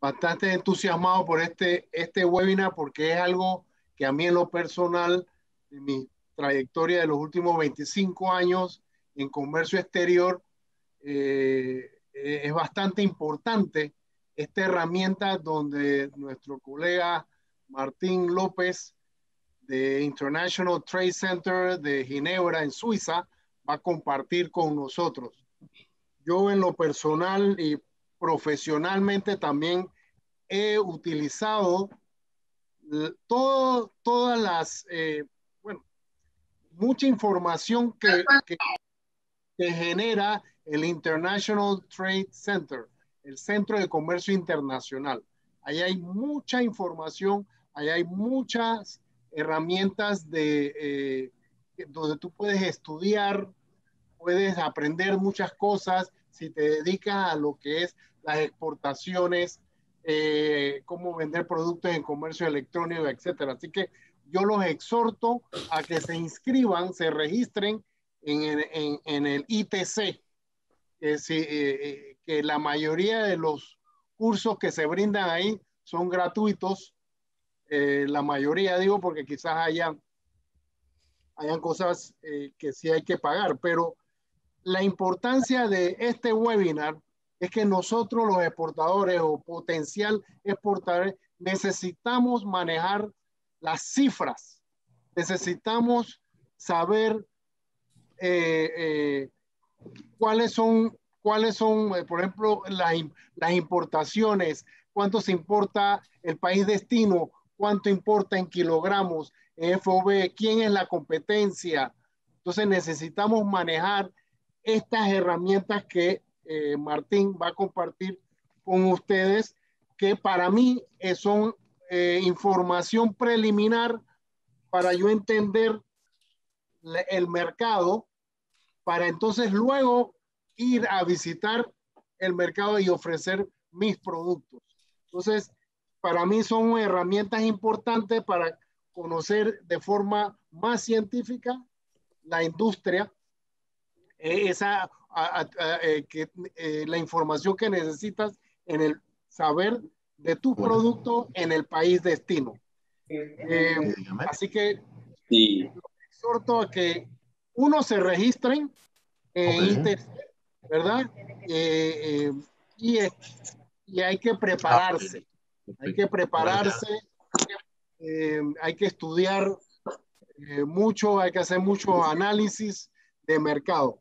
bastante entusiasmado por este, este webinar porque es algo que a mí en lo personal, en mi trayectoria de los últimos 25 años en comercio exterior, eh, e, es bastante importante esta herramienta donde nuestro colega Martín López de International Trade Center de Ginebra en Suiza va a compartir con nosotros. Yo en lo personal y profesionalmente también he utilizado todo, todas las, eh, bueno, mucha información que, que, genera el International Trade Center, el Centro de Comercio Internacional. Ahí hay mucha información, ahí hay muchas herramientas de, eh, donde tú puedes estudiar, puedes aprender muchas cosas si te dedicas a lo que es las exportaciones, eh, cómo vender productos en comercio electrónico, etcétera. Así que yo los exhorto a que se inscriban, se registren en, el ITC, que, eh, eh, que la mayoría de los cursos que se brindan ahí son gratuitos, la mayoría digo porque quizás haya hayan cosas que sí hay que pagar, pero la importancia de este webinar es que nosotros los exportadores o potencial exportadores necesitamos manejar las cifras, necesitamos saber eh, eh, cuáles son, cuáles son, eh, por ejemplo, las, las importaciones, cuánto se importa el país destino, cuánto importa en kilogramos, FOB, quién es la competencia. Entonces necesitamos manejar estas herramientas que eh, Martín va a compartir con ustedes, que para mí eh, son eh, información preliminar para yo entender el mercado, para entonces luego ir a visitar el mercado y ofrecer mis productos. Entonces, para mí son herramientas importantes para conocer de forma más científica la industria, esa a, eh, que, eh, la información que necesitas en el saber de tu producto en el país destino. Eh, así que exhorto a que uno se registren ¿verdad? y, y hay que prepararse, ah, hay que prepararse, hay que estudiar mucho, hay que hacer mucho análisis de mercado.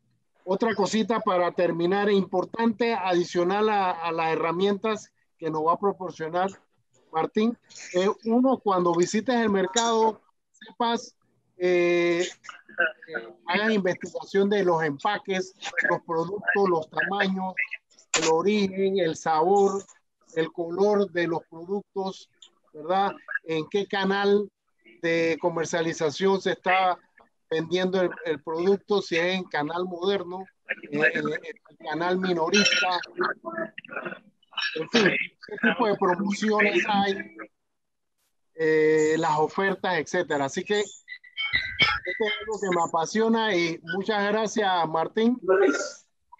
Otra cosita para terminar, importante, adicional a, las herramientas que nos va a proporcionar Martín, eh, uno cuando visites el mercado, sepas, eh, hay eh, hagan investigación de los empaques, los productos, los tamaños, el origen, el sabor, el color de los productos, ¿verdad? En qué canal de comercialización se está vendiendo el, producto, si es en canal moderno, eh, en, canal minorista. En fin, qué tipo de promociones hay, eh, las ofertas, etcétera. Así que esto es algo que me apasiona y muchas gracias, Martín.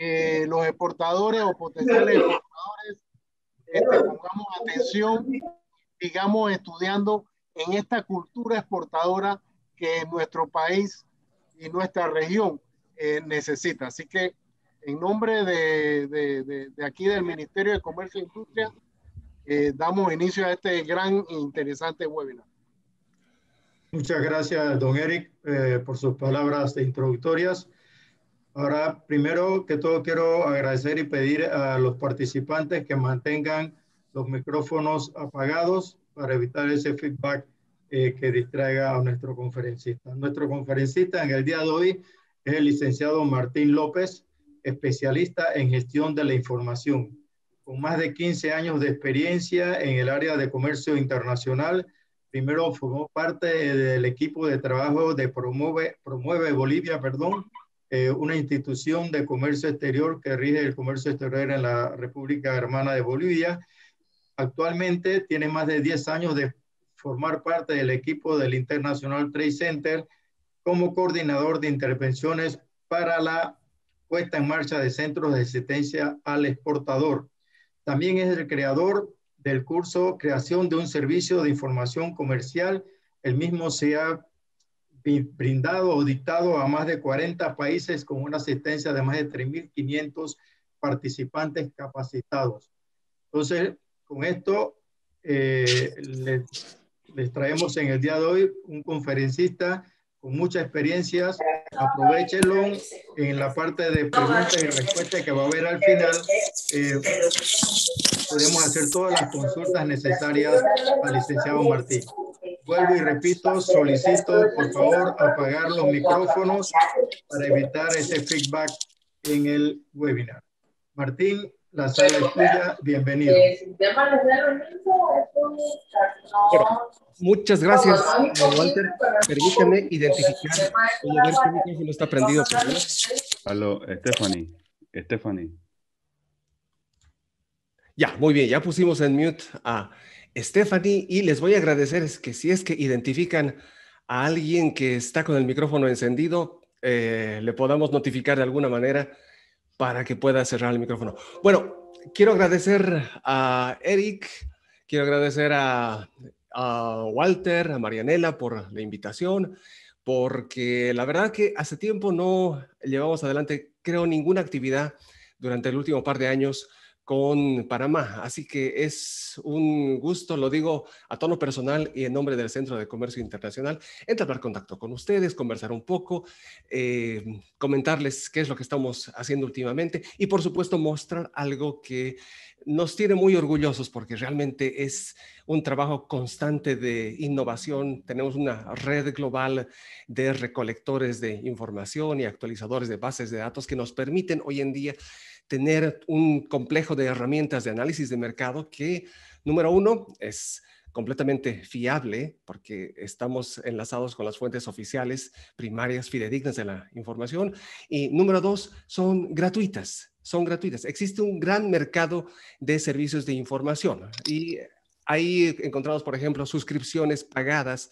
Eh, los exportadores o potenciales exportadores, pongamos atención, sigamos estudiando en esta cultura exportadora que nuestro país y nuestra región eh, necesita. Así que en nombre de, de, aquí del Ministerio de Comercio e Industria, eh, damos inicio a este gran e interesante webinar. Muchas gracias, don Eric, eh, por sus palabras introductorias. Ahora, primero que todo, quiero agradecer y pedir a los participantes que mantengan los micrófonos apagados para evitar ese feedback eh, que distraiga a nuestro conferencista. Nuestro conferencista en el día de hoy es el licenciado Martín López, especialista en gestión de la información, con más de 15 años de experiencia en el área de comercio internacional. Primero formó parte del equipo de trabajo de Promueve, Promueve Bolivia, perdón, eh, una institución de comercio exterior que rige el comercio exterior en la República Hermana de Bolivia. Actualmente tiene más de 10 años de formar parte del equipo del International Trade Center como coordinador de intervenciones para la puesta en marcha de centros de asistencia al exportador. También es el creador del curso Creación de un Servicio de Información Comercial. El mismo se ha brindado o dictado a más de 40 países con una asistencia de más de 3.500 participantes capacitados. Entonces, con esto eh, les traemos en el día de hoy un conferencista con muchas experiencias. Aprovechenlo en la parte de preguntas y respuestas que va a haber al final. Eh, podemos hacer todas las consultas necesarias al licenciado Martín. Vuelvo y repito, solicito por favor apagar los micrófonos para evitar ese feedback en el webinar. Martín, la sala es tuya, bienvenido. Eh, muchas gracias, Walter. identificar. micrófono está prendido. Aló, Stephanie. Stephanie. Ya, muy bien, ya pusimos en mute a Stephanie y les voy a agradecer que si es que identifican a alguien que está con el micrófono encendido, eh, le podamos notificar de alguna manera para que pueda cerrar el micrófono. Bueno, quiero agradecer a Eric, quiero agradecer a, Walter, a Marianela por la invitación, porque la verdad que hace tiempo no llevamos adelante, creo, ninguna actividad durante el último par de años con Panamá. Así que es un gusto, lo digo a tono personal y en nombre del Centro de Comercio Internacional, entrar en contacto con ustedes, conversar un poco, eh, comentarles qué es lo que estamos haciendo últimamente y por supuesto mostrar algo que nos tiene muy orgullosos porque realmente es un trabajo constante de innovación. Tenemos una red global de recolectores de información y actualizadores de bases de datos que nos permiten hoy en día tener un complejo de herramientas de análisis de mercado que, número uno, es completamente fiable porque estamos enlazados con las fuentes oficiales primarias fidedignas de la información. Y número dos, son gratuitas, son gratuitas. Existe un gran mercado de servicios de información y ahí encontramos, por ejemplo, suscripciones pagadas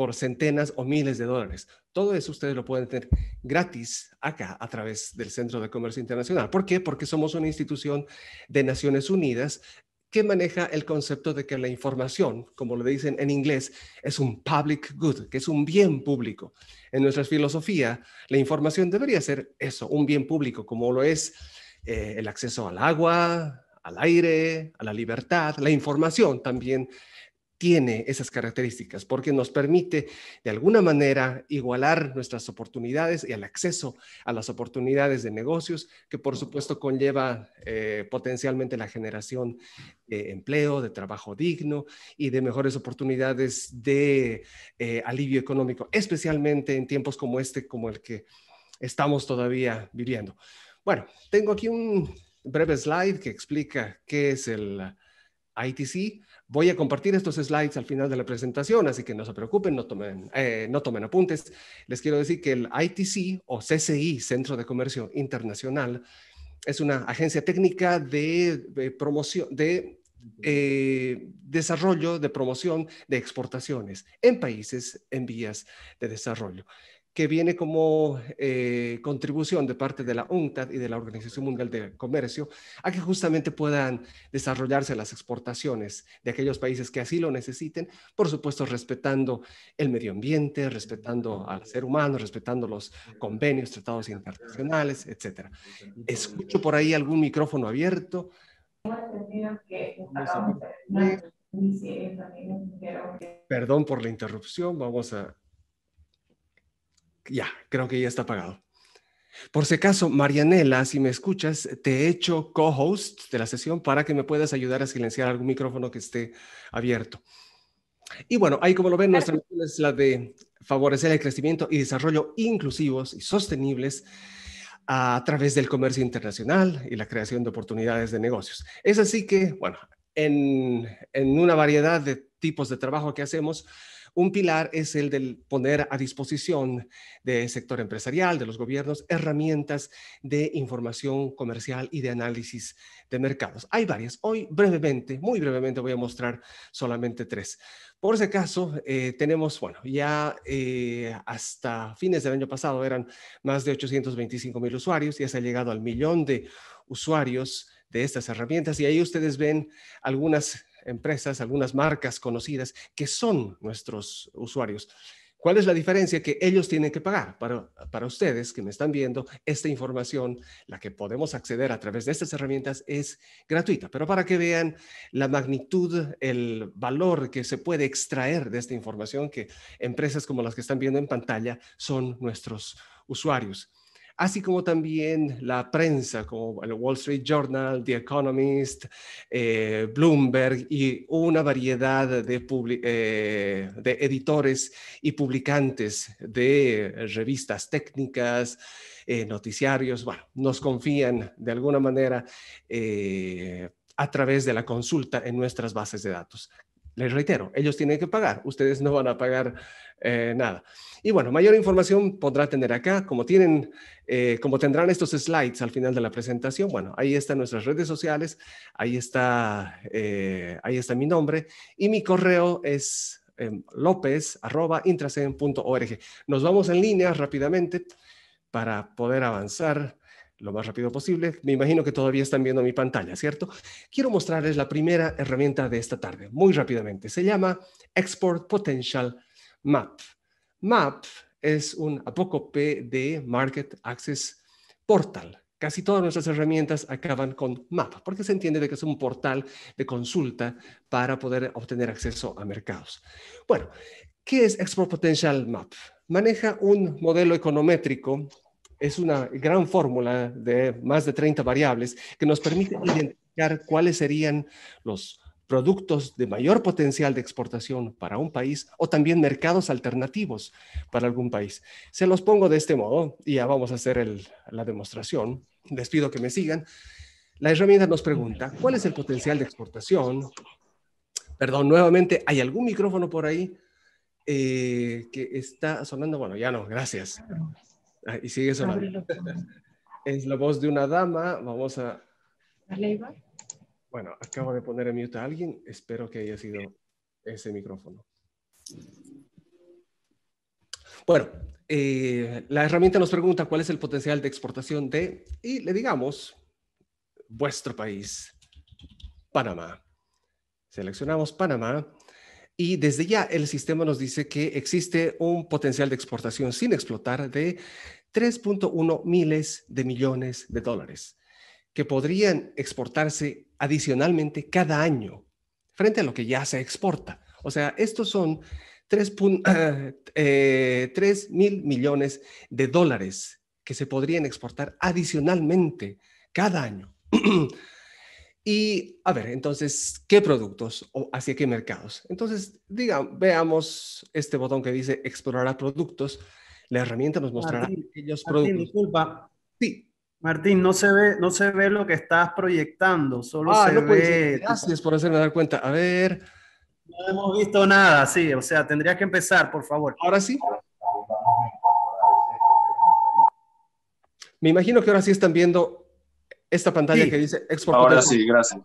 por centenas o miles de dólares. Todo eso ustedes lo pueden tener gratis acá a través del Centro de Comercio Internacional. ¿Por qué? Porque somos una institución de Naciones Unidas que maneja el concepto de que la información, como lo dicen en inglés, es un public good, que es un bien público. En nuestra filosofía, la información debería ser eso, un bien público, como lo es eh, el acceso al agua, al aire, a la libertad. La información también tiene esas características, porque nos permite de alguna manera igualar nuestras oportunidades y el acceso a las oportunidades de negocios, que por supuesto conlleva eh, potencialmente la generación de empleo, de trabajo digno y de mejores oportunidades de eh, alivio económico, especialmente en tiempos como este, como el que estamos todavía viviendo. Bueno, tengo aquí un breve slide que explica qué es el ITC Voy a compartir estos slides al final de la presentación, así que no se preocupen, no tomen, eh, no tomen apuntes. Les quiero decir que el ITC o CCI, Centro de Comercio Internacional, es una agencia técnica de, promoción, de eh, desarrollo, de promoción de exportaciones en países en vías de desarrollo que viene como eh, contribución de parte de la UNCTAD y de la Organización Mundial de Comercio a que justamente puedan desarrollarse las exportaciones de aquellos países que así lo necesiten, por supuesto respetando el medio ambiente, respetando al ser humano, respetando los convenios, tratados internacionales, etc. Escucho por ahí algún micrófono abierto. Perdón por la interrupción, vamos a ya, creo que ya está apagado. Por si acaso, Marianela, si me escuchas, te he hecho co-host de la sesión para que me puedas ayudar a silenciar algún micrófono que esté abierto. Y bueno, ahí como lo ven, nuestra misión es la de favorecer el crecimiento y desarrollo inclusivos y sostenibles a través del comercio internacional y la creación de oportunidades de negocios. Es así que, bueno, en, en una variedad de tipos de trabajo que hacemos, un pilar es el del poner a disposición del sector empresarial, de los gobiernos, herramientas de información comercial y de análisis de mercados. Hay varias. Hoy brevemente, muy brevemente voy a mostrar solamente tres. Por ese caso, eh, tenemos, bueno, ya eh, hasta fines del año pasado eran más de 825 mil usuarios, ya se ha llegado al millón de usuarios de estas herramientas y ahí ustedes ven algunas empresas, algunas marcas conocidas que son nuestros usuarios. ¿Cuál es la diferencia que ellos tienen que pagar? Para, para ustedes que me están viendo, esta información, la que podemos acceder a través de estas herramientas, es gratuita, pero para que vean la magnitud, el valor que se puede extraer de esta información que empresas como las que están viendo en pantalla son nuestros usuarios así como también la prensa como el Wall Street Journal, The Economist, eh, Bloomberg y una variedad eh, de, editores y publicantes de revistas técnicas, eh, noticiarios, bueno, nos confían de alguna manera a través de la consulta en nuestras bases de datos les reitero, ellos tienen que pagar, ustedes no van a pagar eh, nada. Y bueno, mayor información podrá tener acá, como tienen, eh, como tendrán estos slides al final de la presentación, bueno, ahí están nuestras redes sociales, ahí está, eh, ahí está mi nombre y mi correo es em, lopez.intrasem.org. Nos vamos en línea rápidamente para poder avanzar lo más rápido posible. Me imagino que todavía están viendo mi pantalla, ¿cierto? Quiero mostrarles la primera herramienta de esta tarde, muy rápidamente. Se llama Export Potential Map. Map es un apócope de Market Access Portal. Casi todas nuestras herramientas acaban con map, porque se entiende de que es un portal de consulta para poder obtener acceso a mercados. Bueno, ¿qué es Export Potential Map? Maneja un modelo econométrico es una gran fórmula de más de 30 variables que nos permite identificar cuáles serían los productos de mayor potencial de exportación para un país o también mercados alternativos para algún país. Se los pongo de este modo y ya vamos a hacer la demostración. Les pido que me sigan. La herramienta nos pregunta, ¿cuál es el potencial de exportación? Perdón, nuevamente, ¿hay algún micrófono por ahí eh, que está sonando? Bueno, ya no, gracias. Ah, y sigue sonando. Es la voz de una dama. Vamos a. Bueno, acabo de poner en mute a alguien. Espero que haya sido ese micrófono. Bueno, eh, la herramienta nos pregunta cuál es el potencial de exportación de, y le digamos, vuestro país, Panamá. Seleccionamos Panamá y desde ya el sistema nos dice que existe un potencial de exportación sin explotar de 3.1 miles de millones de dólares que podrían exportarse adicionalmente cada año frente a lo que ya se exporta. O sea, estos son 3, eh, mil millones de dólares que se podrían exportar adicionalmente cada año. Y a ver, entonces, ¿qué productos o hacia qué mercados? Entonces, diga, veamos este botón que dice explorar a productos. La herramienta nos mostrará Martín, aquellos productos. Disculpa. Sí. Martín, no se, ve, no se ve lo que estás proyectando, solo ah, ve. Gracias por hacerme dar cuenta. A ver. No hemos visto nada, sí, o sea, tendría que empezar, por favor. Ahora sí. Me imagino que ahora sí están viendo esta pantalla que dice Export. Ahora sí, gracias.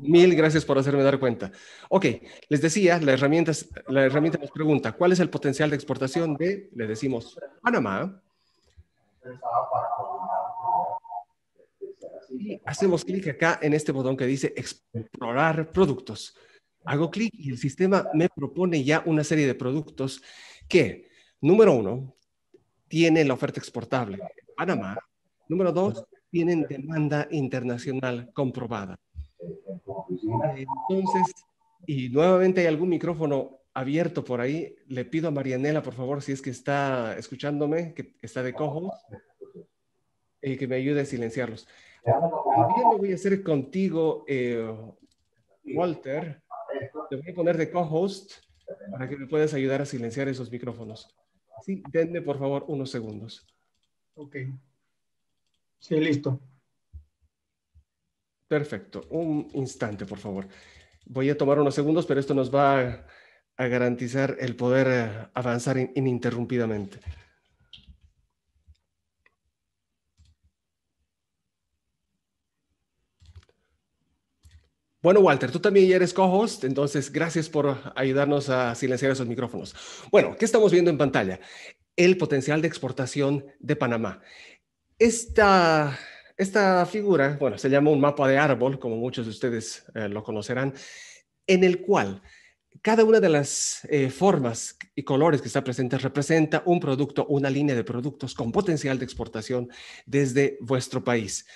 Mil gracias por hacerme dar cuenta. Ok, les decía, la herramienta, la herramienta nos pregunta, ¿cuál es el potencial de exportación de, le decimos, Panamá? Y hacemos clic acá en este botón que dice explorar productos. Hago clic y el sistema me propone ya una serie de productos que, número uno, tiene la oferta exportable. Panamá. Número dos, tienen demanda internacional comprobada. Entonces, y nuevamente hay algún micrófono abierto por ahí. Le pido a Marianela, por favor, si es que está escuchándome, que está de cojo, y eh, que me ayude a silenciarlos. También lo voy a hacer contigo, eh, Walter. Te voy a poner de co-host para que me puedas ayudar a silenciar esos micrófonos. Sí, denme por favor unos segundos. Ok. Sí, listo. Perfecto. Un instante, por favor. Voy a tomar unos segundos, pero esto nos va a, garantizar el poder eh, avanzar ininterrumpidamente. Bueno, Walter, tú también eres co-host, entonces gracias por ayudarnos a silenciar esos micrófonos. Bueno, ¿qué estamos viendo en pantalla? El potencial de exportación de Panamá. Esta, esta figura, bueno, se llama un mapa de árbol, como muchos de ustedes eh, lo conocerán, en el cual cada una de las eh, formas y colores que está presente representa un producto, una línea de productos con potencial de exportación desde vuestro país.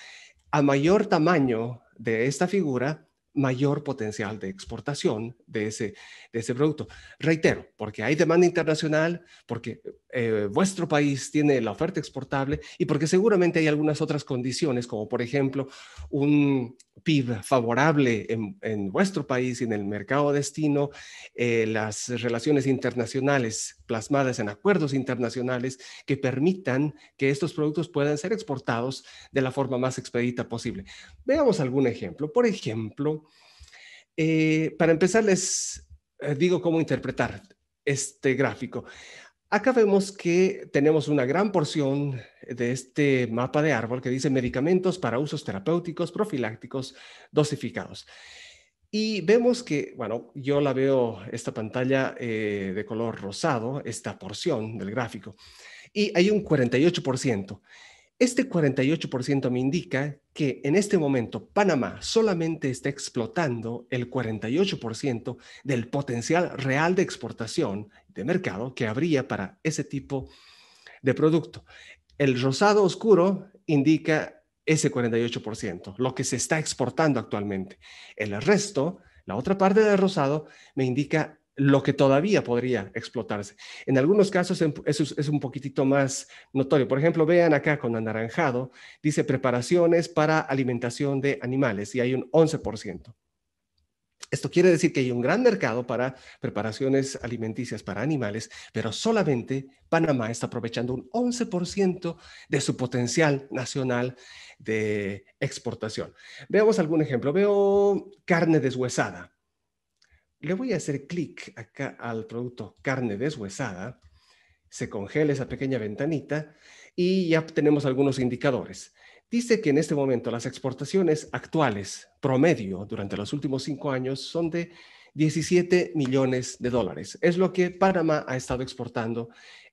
A mayor tamaño de esta figura, mayor potencial de exportación de ese, de ese producto. Reitero, porque hay demanda internacional, porque eh, vuestro país tiene la oferta exportable y porque seguramente hay algunas otras condiciones, como por ejemplo un PIB favorable en, vuestro país y en el mercado destino, eh, las relaciones internacionales plasmadas en acuerdos internacionales que permitan que estos productos puedan ser exportados de la forma más expedita posible. Veamos algún ejemplo. Por ejemplo, eh, para empezar les digo cómo interpretar este gráfico. Acá vemos que tenemos una gran porción de este mapa de árbol que dice medicamentos para usos terapéuticos, profilácticos, dosificados. Y vemos que, bueno, yo la veo esta pantalla eh, de color rosado, esta porción del gráfico, y hay un 48%. Este 48% me indica que en este momento Panamá solamente está explotando el 48% del potencial real de exportación de mercado que habría para ese tipo de producto. El rosado oscuro indica ese 48%, lo que se está exportando actualmente. El resto, la otra parte del rosado, me indica lo que todavía podría explotarse. En algunos casos eso es un poquitito más notorio. Por ejemplo, vean acá con anaranjado, dice preparaciones para alimentación de animales y hay un 11%. Esto quiere decir que hay un gran mercado para preparaciones alimenticias para animales, pero solamente Panamá está aprovechando un 11% de su potencial nacional de exportación. Veamos algún ejemplo. Veo carne deshuesada le voy a hacer clic acá al producto carne deshuesada, se congela esa pequeña ventanita y ya tenemos algunos indicadores. Dice que en este momento las exportaciones actuales promedio durante los últimos cinco años son de 17 millones de dólares. Es lo que Panamá ha estado exportando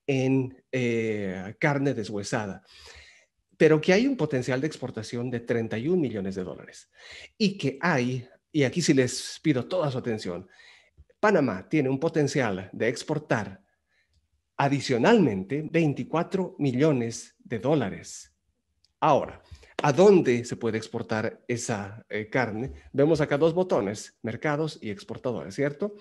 en eh, carne deshuesada pero que hay un potencial de exportación de 31 millones de dólares y que hay y aquí sí les pido toda su atención, Panamá tiene un potencial de exportar adicionalmente 24 millones de dólares. Ahora, ¿a dónde se puede exportar esa eh, carne? Vemos acá dos botones, mercados y exportadores, ¿cierto?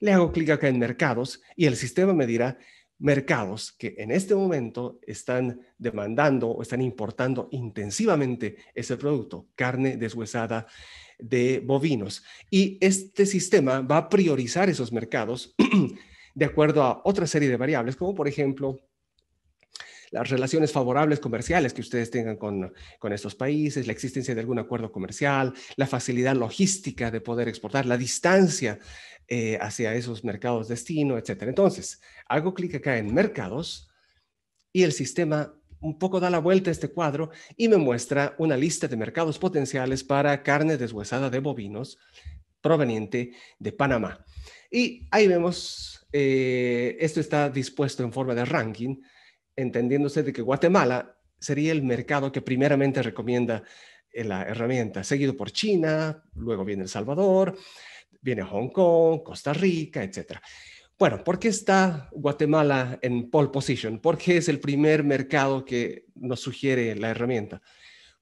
Le hago clic acá en mercados y el sistema me dirá mercados que en este momento están demandando o están importando intensivamente ese producto, carne deshuesada de bovinos. Y este sistema va a priorizar esos mercados de acuerdo a otra serie de variables, como por ejemplo las relaciones favorables comerciales que ustedes tengan con, con, estos países, la existencia de algún acuerdo comercial, la facilidad logística de poder exportar, la distancia eh, hacia esos mercados destino, etc. Entonces, hago clic acá en mercados y el sistema un poco da la vuelta a este cuadro y me muestra una lista de mercados potenciales para carne deshuesada de bovinos proveniente de Panamá. Y ahí vemos, eh, esto está dispuesto en forma de ranking, entendiéndose de que Guatemala sería el mercado que primeramente recomienda eh, la herramienta, seguido por China, luego viene El Salvador, viene Hong Kong, Costa Rica, etcétera. Bueno, ¿por qué está Guatemala en pole position? ¿Por qué es el primer mercado que nos sugiere la herramienta?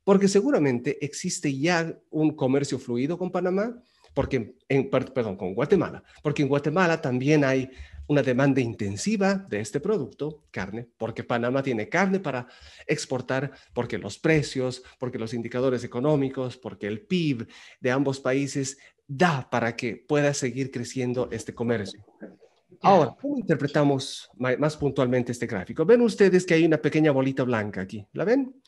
Porque seguramente existe ya un comercio fluido con Panamá, porque en, perdón, con Guatemala, porque en Guatemala también hay una demanda intensiva de este producto, carne, porque Panamá tiene carne para exportar, porque los precios, porque los indicadores económicos, porque el PIB de ambos países da para que pueda seguir creciendo este comercio. Ahora, ¿cómo interpretamos más puntualmente este gráfico? Ven ustedes que hay una pequeña bolita blanca aquí, ¿la ven?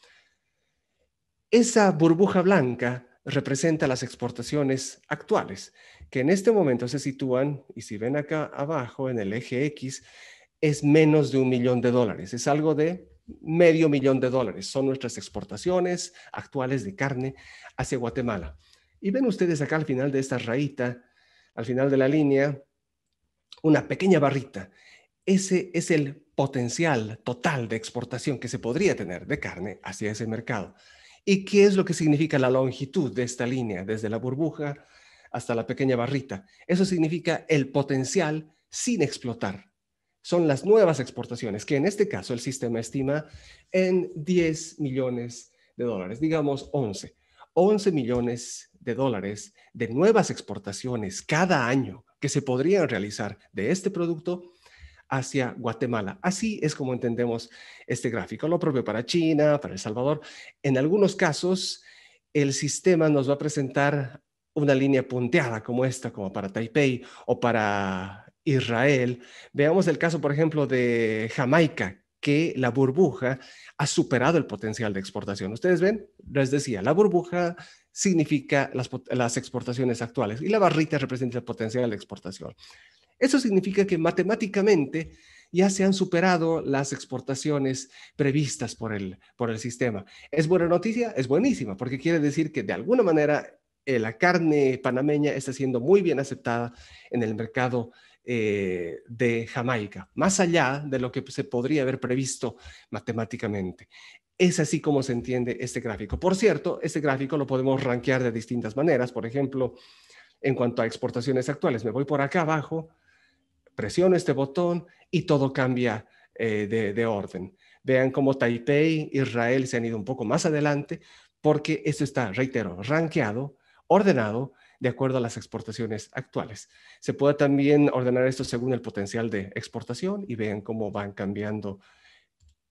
Esa burbuja blanca representa las exportaciones actuales, que en este momento se sitúan, y si ven acá abajo en el eje X, es menos de un millón de dólares, es algo de medio millón de dólares, son nuestras exportaciones actuales de carne hacia Guatemala. Y ven ustedes acá al final de esta rayita, al final de la línea, una pequeña barrita. Ese es el potencial total de exportación que se podría tener de carne hacia ese mercado. ¿Y qué es lo que significa la longitud de esta línea, desde la burbuja hasta la pequeña barrita? Eso significa el potencial sin explotar. Son las nuevas exportaciones, que en este caso el sistema estima en 10 millones de dólares, digamos 11. 11 millones de dólares de nuevas exportaciones cada año que se podrían realizar de este producto hacia Guatemala. Así es como entendemos este gráfico. Lo propio para China, para El Salvador. En algunos casos, el sistema nos va a presentar una línea punteada como esta, como para Taipei o para Israel. Veamos el caso, por ejemplo, de Jamaica, que la burbuja ha superado el potencial de exportación. Ustedes ven, les decía, la burbuja significa las, exportaciones actuales y la barrita representa el potencial de exportación. Eso significa que matemáticamente ya se han superado las exportaciones previstas por el, por el sistema. ¿Es buena noticia? Es buenísima, porque quiere decir que de alguna manera eh, la carne panameña está siendo muy bien aceptada en el mercado eh, de Jamaica, más allá de lo que se podría haber previsto matemáticamente. Es así como se entiende este gráfico. Por cierto, este gráfico lo podemos rankear de distintas maneras. Por ejemplo, en cuanto a exportaciones actuales, me voy por acá abajo, presiono este botón y todo cambia eh, de, orden. Vean cómo Taipei, Israel se han ido un poco más adelante porque esto está, reitero, rankeado, ordenado de acuerdo a las exportaciones actuales. Se puede también ordenar esto según el potencial de exportación y vean cómo van cambiando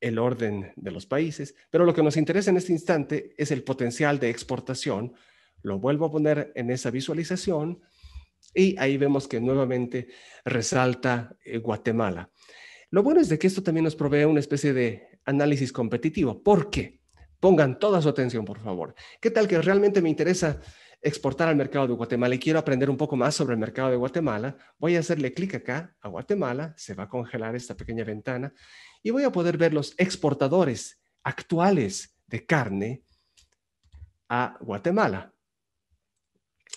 el orden de los países, pero lo que nos interesa en este instante es el potencial de exportación. Lo vuelvo a poner en esa visualización y ahí vemos que nuevamente resalta eh, Guatemala. Lo bueno es de que esto también nos provee una especie de análisis competitivo. ¿Por qué? Pongan toda su atención, por favor. ¿Qué tal que realmente me interesa exportar al mercado de Guatemala y quiero aprender un poco más sobre el mercado de Guatemala, voy a hacerle clic acá a Guatemala, se va a congelar esta pequeña ventana y voy a poder ver los exportadores actuales de carne a Guatemala.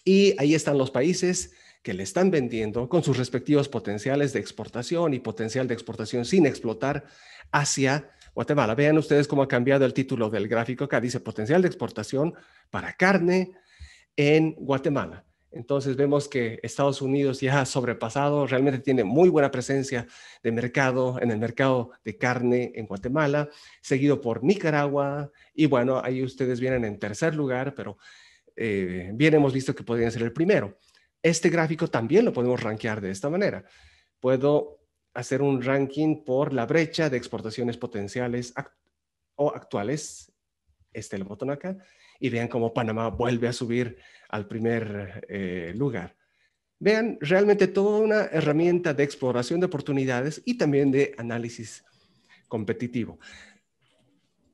Y ahí están los países que le están vendiendo con sus respectivos potenciales de exportación y potencial de exportación sin explotar hacia Guatemala. Vean ustedes cómo ha cambiado el título del gráfico acá. Dice potencial de exportación para carne, en Guatemala. Entonces vemos que Estados Unidos ya ha sobrepasado, realmente tiene muy buena presencia de mercado en el mercado de carne en Guatemala, seguido por Nicaragua y bueno, ahí ustedes vienen en tercer lugar, pero eh, bien hemos visto que podrían ser el primero. Este gráfico también lo podemos rankear de esta manera. Puedo hacer un ranking por la brecha de exportaciones potenciales o actuales, este el botón acá, y vean cómo Panamá vuelve a subir al primer eh, lugar. Vean realmente toda una herramienta de exploración de oportunidades y también de análisis competitivo.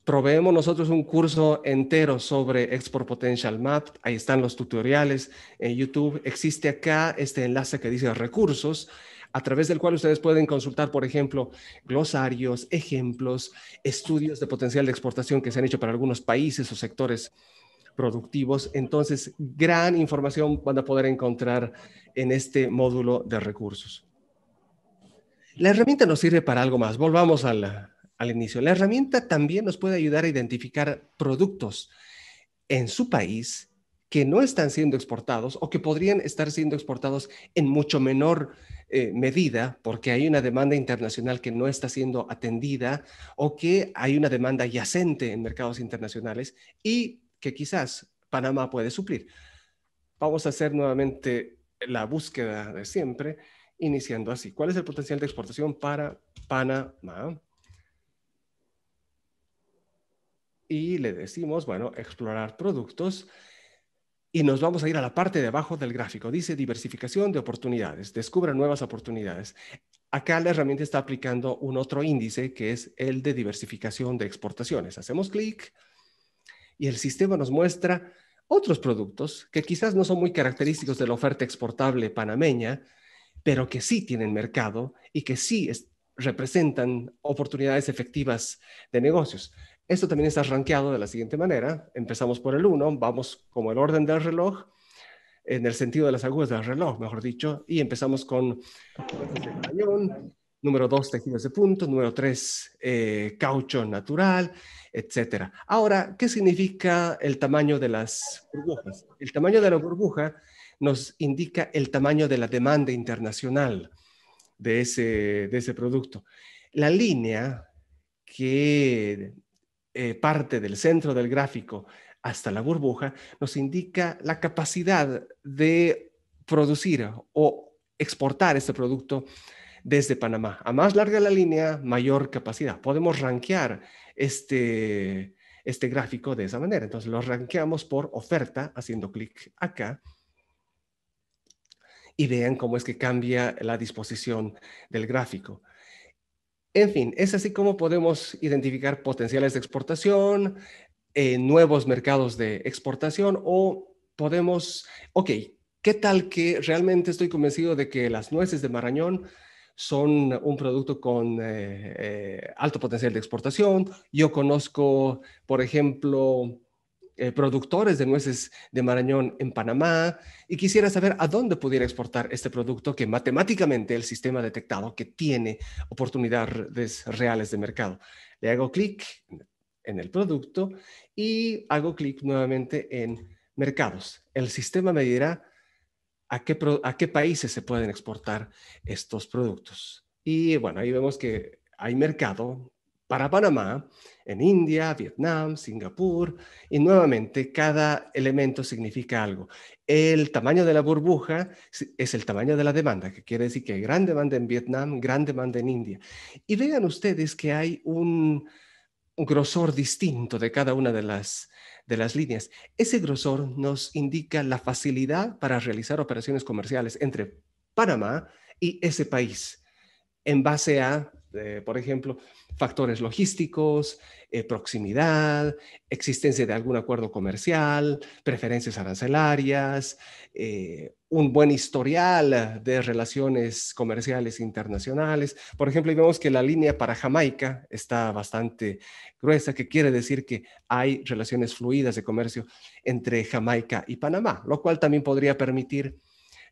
Proveemos nosotros un curso entero sobre Export Potential Map. Ahí están los tutoriales en YouTube. Existe acá este enlace que dice recursos a través del cual ustedes pueden consultar, por ejemplo, glosarios, ejemplos, estudios de potencial de exportación que se han hecho para algunos países o sectores productivos. Entonces, gran información van a poder encontrar en este módulo de recursos. La herramienta nos sirve para algo más. Volvamos al inicio. La herramienta también nos puede ayudar a identificar productos en su país que no están siendo exportados o que podrían estar siendo exportados en mucho menor eh, medida porque hay una demanda internacional que no está siendo atendida o que hay una demanda yacente en mercados internacionales y que quizás Panamá puede suplir. Vamos a hacer nuevamente la búsqueda de siempre, iniciando así. ¿Cuál es el potencial de exportación para Panamá? Y le decimos, bueno, explorar productos y nos vamos a ir a la parte de abajo del gráfico. Dice diversificación de oportunidades, descubra nuevas oportunidades. Acá la herramienta está aplicando un otro índice que es el de diversificación de exportaciones. Hacemos clic y el sistema nos muestra otros productos que quizás no son muy característicos de la oferta exportable panameña, pero que sí tienen mercado y que sí representan oportunidades efectivas de negocios. Esto también está rankeado de la siguiente manera. Empezamos por el 1, vamos como el orden del reloj, en el sentido de las agujas del reloj, mejor dicho, y empezamos con número 2, tejidos de punto, número 3, eh, caucho natural, etc. Ahora, ¿qué significa el tamaño de las burbujas? El tamaño de la burbuja nos indica el tamaño de la demanda internacional de ese, de ese producto. La línea que eh, parte del centro del gráfico hasta la burbuja, nos indica la capacidad de producir o exportar este producto desde Panamá. A más larga la línea, mayor capacidad. Podemos rankear este, este gráfico de esa manera. Entonces lo ranqueamos por oferta, haciendo clic acá. Y vean cómo es que cambia la disposición del gráfico. En fin, es así como podemos identificar potenciales de exportación, eh, nuevos mercados de exportación o podemos, ok, ¿qué tal que realmente estoy convencido de que las nueces de Marañón son un producto con eh, eh, alto potencial de exportación? Yo conozco, por ejemplo, eh, productores de nueces de Marañón en Panamá y quisiera saber a dónde pudiera exportar este producto que matemáticamente el sistema ha detectado que tiene oportunidades reales de mercado. Le hago clic en el producto y hago clic nuevamente en mercados. El sistema me dirá a qué, a qué países se pueden exportar estos productos. Y bueno, ahí vemos que hay mercado para Panamá, en India, Vietnam, Singapur, y nuevamente cada elemento significa algo. El tamaño de la burbuja es el tamaño de la demanda, que quiere decir que hay gran demanda en Vietnam, gran demanda en India. Y vean ustedes que hay un, grosor distinto de cada una de las, de las líneas. Ese grosor nos indica la facilidad para realizar operaciones comerciales entre Panamá y ese país en base a eh, por ejemplo, factores logísticos, eh, proximidad, existencia de algún acuerdo comercial, preferencias arancelarias, eh, un buen historial de relaciones comerciales internacionales. Por ejemplo, vemos que la línea para Jamaica está bastante gruesa, que quiere decir que hay relaciones fluidas de comercio entre Jamaica y Panamá, lo cual también podría permitir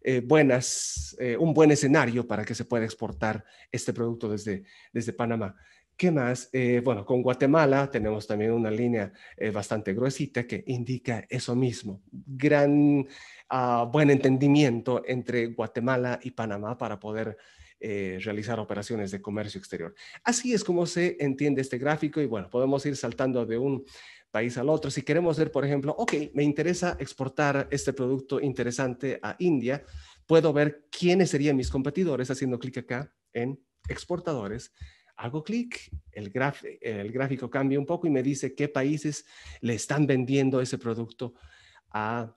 eh, buenas, eh, un buen escenario para que se pueda exportar este producto desde, desde Panamá. ¿Qué más? Eh, bueno, con Guatemala tenemos también una línea bastante gruesita que indica eso mismo. Gran ah, buen entendimiento entre Guatemala y Panamá para poder realizar operaciones de comercio exterior. Así es como se entiende este gráfico y bueno, podemos ir saltando de un, país al otro. Si queremos ver, por ejemplo, ok, me interesa exportar este producto interesante a India, puedo ver quiénes serían mis competidores haciendo clic acá en exportadores. Hago clic, el, el gráfico cambia un poco y me dice qué países le están vendiendo ese producto a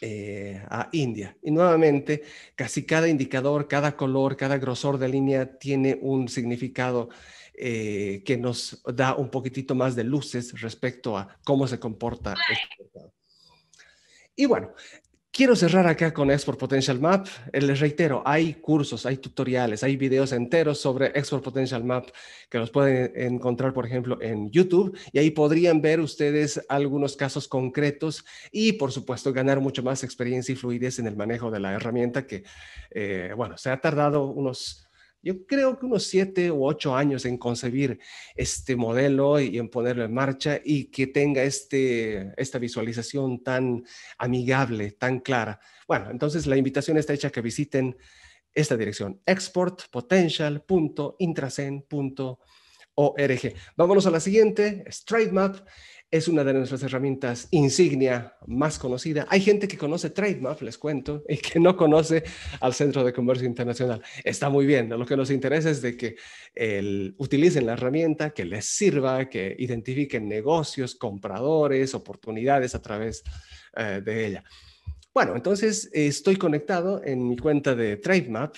eh, a India. Y nuevamente, casi cada indicador, cada color, cada grosor de línea tiene un significado eh, que nos da un poquitito más de luces respecto a cómo se comporta este Y bueno, Quiero cerrar acá con Export Potential Map. Eh, les reitero, hay cursos, hay tutoriales, hay videos enteros sobre Export Potential Map que los pueden encontrar, por ejemplo, en YouTube y ahí podrían ver ustedes algunos casos concretos y, por supuesto, ganar mucho más experiencia y fluidez en el manejo de la herramienta que, eh, bueno, se ha tardado unos yo creo que unos siete u ocho años en concebir este modelo y en ponerlo en marcha y que tenga este, esta visualización tan amigable, tan clara. Bueno, entonces la invitación está hecha que visiten esta dirección, exportpotential.intrasen.org. Vámonos a la siguiente, Straight Map es una de nuestras herramientas insignia más conocida. Hay gente que conoce Trademap, les cuento, y que no conoce al Centro de Comercio Internacional. Está muy bien, lo que nos interesa es de que el, utilicen la herramienta, que les sirva, que identifiquen negocios, compradores, oportunidades a través eh, de ella. Bueno, entonces estoy conectado en mi cuenta de Trademap.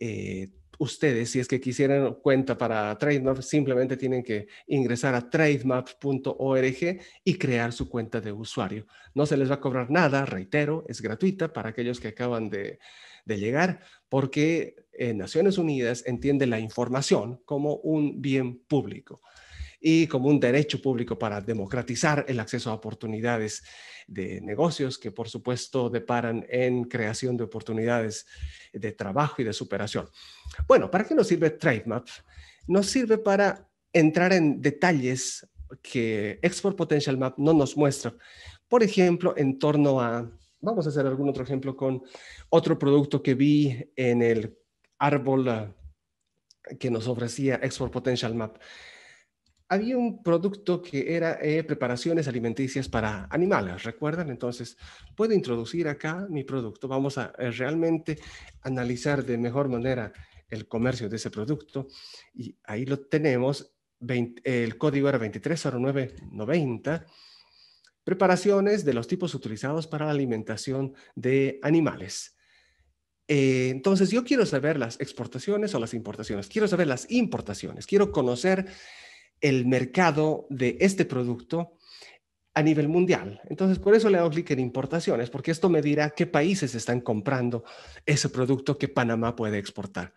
Eh, ustedes, si es que quisieran cuenta para Trademap, simplemente tienen que ingresar a trademap.org y crear su cuenta de usuario. No se les va a cobrar nada, reitero, es gratuita para aquellos que acaban de, llegar, porque eh, Naciones Unidas entiende la información como un bien público y como un derecho público para democratizar el acceso a oportunidades de negocios que por supuesto deparan en creación de oportunidades de trabajo y de superación. Bueno, ¿para qué nos sirve TradeMap? Nos sirve para entrar en detalles que Export Potential Map no nos muestra. Por ejemplo, en torno a, vamos a hacer algún otro ejemplo con otro producto que vi en el árbol eh, que nos ofrecía Export Potential Map había un producto que era eh, preparaciones alimenticias para animales, ¿recuerdan? Entonces, puedo introducir acá mi producto, vamos a eh, realmente analizar de mejor manera el comercio de ese producto y ahí lo tenemos, el código era 230990, preparaciones de los tipos utilizados para la alimentación de animales. Eh, entonces, yo quiero saber las exportaciones o las importaciones, quiero saber las importaciones, quiero conocer el mercado de este producto a nivel mundial. Entonces, por eso le hago clic en importaciones, porque esto me dirá qué países están comprando ese producto que Panamá puede exportar.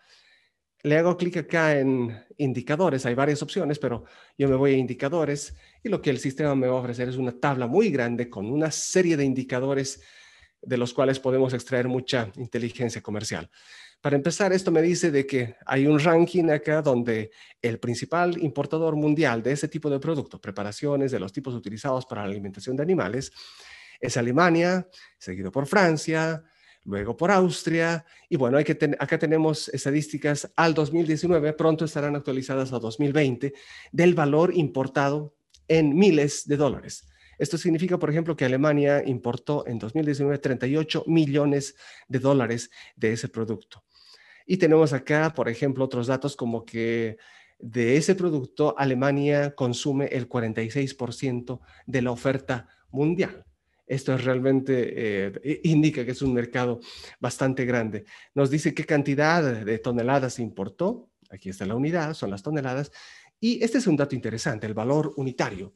Le hago clic acá en indicadores, hay varias opciones, pero yo me voy a indicadores y lo que el sistema me va a ofrecer es una tabla muy grande con una serie de indicadores de los cuales podemos extraer mucha inteligencia comercial. Para empezar, esto me dice de que hay un ranking acá donde el principal importador mundial de ese tipo de productos, preparaciones de los tipos utilizados para la alimentación de animales, es Alemania, seguido por Francia, luego por Austria. Y bueno, hay acá tenemos estadísticas al 2019, pronto estarán actualizadas a 2020, del valor importado en miles de dólares. Esto significa, por ejemplo, que Alemania importó en 2019 38 millones de dólares de ese producto. Y tenemos acá, por ejemplo, otros datos como que de ese producto Alemania consume el 46% de la oferta mundial. Esto realmente eh, indica que es un mercado bastante grande. Nos dice qué cantidad de toneladas importó. Aquí está la unidad, son las toneladas. Y este es un dato interesante, el valor unitario.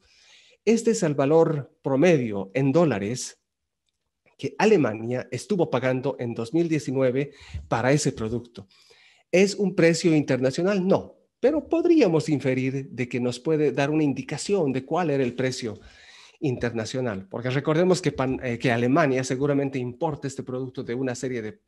Este es el valor promedio en dólares que Alemania estuvo pagando en 2019 para ese producto. ¿Es un precio internacional? No, pero podríamos inferir de que nos puede dar una indicación de cuál era el precio internacional, porque recordemos que, eh, Alemania seguramente importa este producto de una serie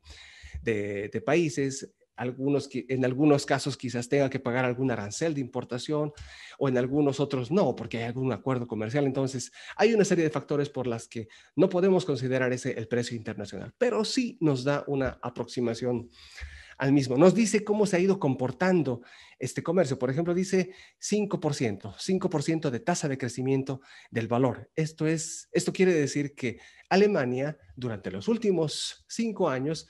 de, de países, algunos, en algunos casos quizás tenga que pagar algún arancel de importación o en algunos otros no, porque hay algún acuerdo comercial. Entonces, hay una serie de factores por las que no podemos considerar ese el precio internacional, pero sí nos da una aproximación al mismo. Nos dice cómo se ha ido comportando este comercio. Por ejemplo, dice 5%, 5% de tasa de crecimiento del valor. Esto, es, esto quiere decir que Alemania durante los últimos cinco años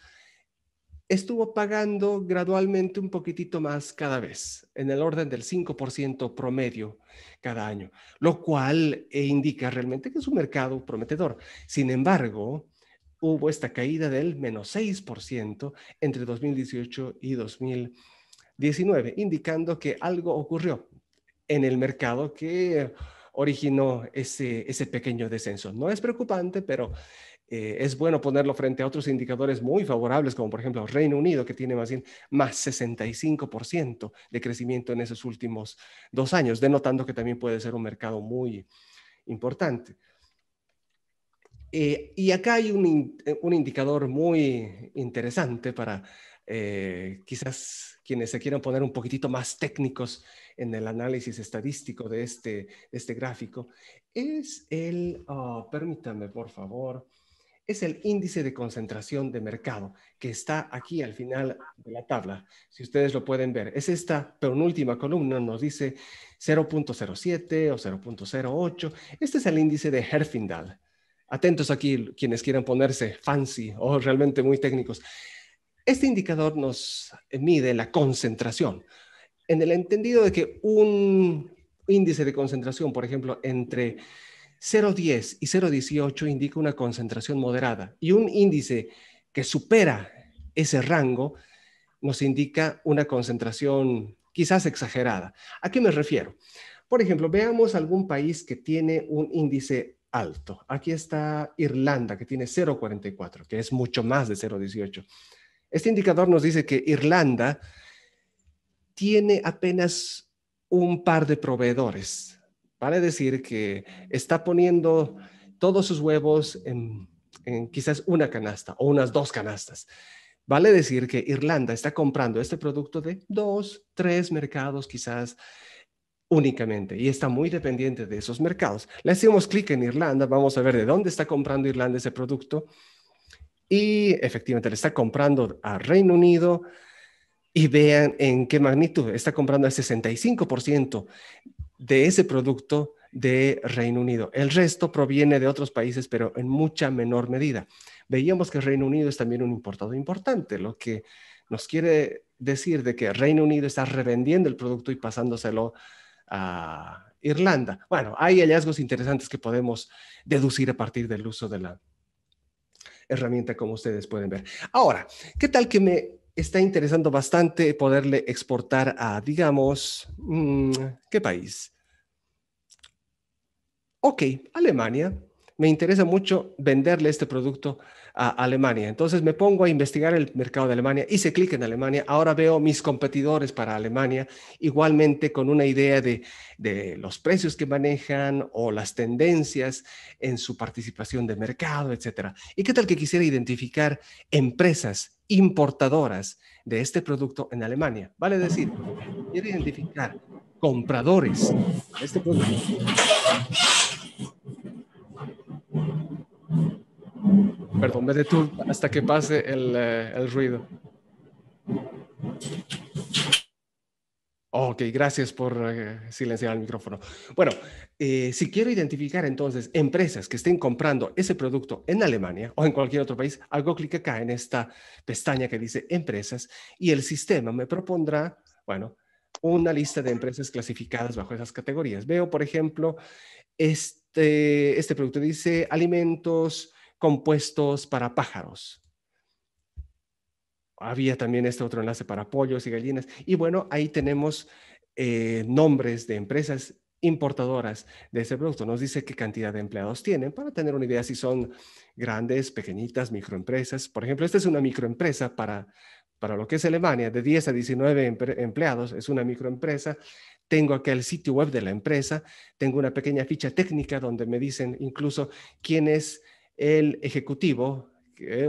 estuvo pagando gradualmente un poquitito más cada vez, en el orden del 5% promedio cada año, lo cual eh, indica realmente que es un mercado prometedor. Sin embargo, hubo esta caída del menos 6% entre 2018 y 2019, indicando que algo ocurrió en el mercado que originó ese, ese pequeño descenso. No es preocupante, pero eh, es bueno ponerlo frente a otros indicadores muy favorables, como por ejemplo Reino Unido, que tiene más bien más 65% de crecimiento en esos últimos dos años, denotando que también puede ser un mercado muy importante. Eh, y acá hay eh, un, indicador muy interesante para quizás quienes se quieran poner un poquitito más técnicos en el análisis estadístico de este, este gráfico. Es el, ah, permítame por favor, es el índice de concentración de mercado que está aquí al final de la tabla. Si ustedes lo pueden ver, es esta penúltima columna, nos dice 0.07 o 0.08. Este es el índice de Herfindahl. Atentos aquí quienes quieran ponerse fancy o realmente muy técnicos. Este indicador nos mide la concentración, en el entendido de que un índice de concentración, por ejemplo, entre 0,10 y 0,18 indica una concentración moderada y un índice que supera ese rango nos indica una concentración quizás exagerada. ¿A qué me refiero? Por ejemplo, veamos algún país que tiene un índice alto. Aquí está Irlanda, que tiene 0,44, que es mucho más de 0,18. Este indicador nos dice que Irlanda tiene apenas un par de proveedores vale decir que está poniendo todos sus huevos en, quizás una canasta o unas dos canastas. Vale decir que Irlanda está comprando este producto de dos, tres mercados quizás únicamente y está muy dependiente de esos mercados. Le hacemos clic en Irlanda, vamos a ver de dónde está comprando Irlanda ese producto y efectivamente le está comprando a Reino Unido y vean en qué magnitud está comprando el 65% de ese producto de Reino Unido. El resto proviene de otros países, pero en mucha menor medida. Veíamos que Reino Unido es también un importador importante, lo que nos quiere decir de que Reino Unido está revendiendo el producto y pasándoselo a Irlanda. Bueno, hay hallazgos interesantes que podemos deducir a partir del uso de la herramienta, como ustedes pueden ver. Ahora, ¿qué tal que me está interesando bastante poderle exportar a, digamos, mm, ¿qué país? Ok, Alemania. Me interesa mucho venderle este producto a Alemania. Entonces me pongo a investigar el mercado de Alemania, hice clic en Alemania, ahora veo mis competidores para Alemania, igualmente con una idea de, los precios que manejan o las tendencias en su participación de mercado, etc. ¿Y qué tal que quisiera identificar empresas importadoras de este producto en Alemania. Vale decir, quiero identificar compradores de este producto. Perdón, de tú hasta que pase el eh, ruido. Ok, gracias por eh, silenciar el micrófono. Bueno, eh, si quiero identificar entonces empresas que estén comprando ese producto en Alemania o en cualquier otro país, hago clic acá en esta pestaña que dice empresas y el sistema me propondrá, bueno, una lista de empresas clasificadas bajo esas categorías. Veo, por ejemplo, este, este producto dice alimentos compuestos para pájaros había también este otro enlace para pollos y gallinas. Y bueno, ahí tenemos eh, nombres de empresas importadoras de ese producto. Nos dice qué cantidad de empleados tienen para tener una idea si son grandes, pequeñitas, microempresas. Por ejemplo, esta es una microempresa para, para lo que es Alemania, de 10 a 19 empleados, es una microempresa. Tengo acá el sitio web de la empresa, tengo una pequeña ficha técnica donde me dicen incluso quién es el ejecutivo,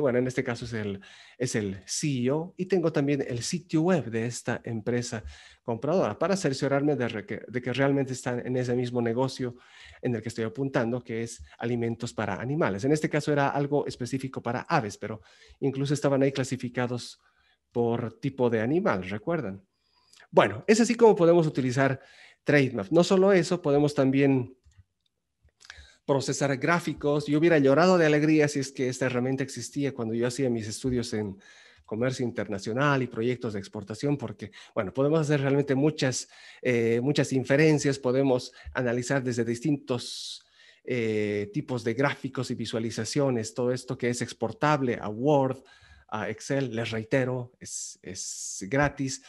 bueno, en este caso es el, es el CEO y tengo también el sitio web de esta empresa compradora para cerciorarme de, que, realmente están en ese mismo negocio en el que estoy apuntando, que es alimentos para animales. En este caso era algo específico para aves, pero incluso estaban ahí clasificados por tipo de animal, ¿recuerdan? Bueno, es así como podemos utilizar Trademap. No solo eso, podemos también procesar gráficos. Yo hubiera llorado de alegría si es que esta herramienta existía cuando yo hacía mis estudios en comercio internacional y proyectos de exportación, porque, bueno, podemos hacer realmente muchas, eh, muchas inferencias, podemos analizar desde distintos eh, tipos de gráficos y visualizaciones, todo esto que es exportable a Word, a Excel, les reitero, es, es gratis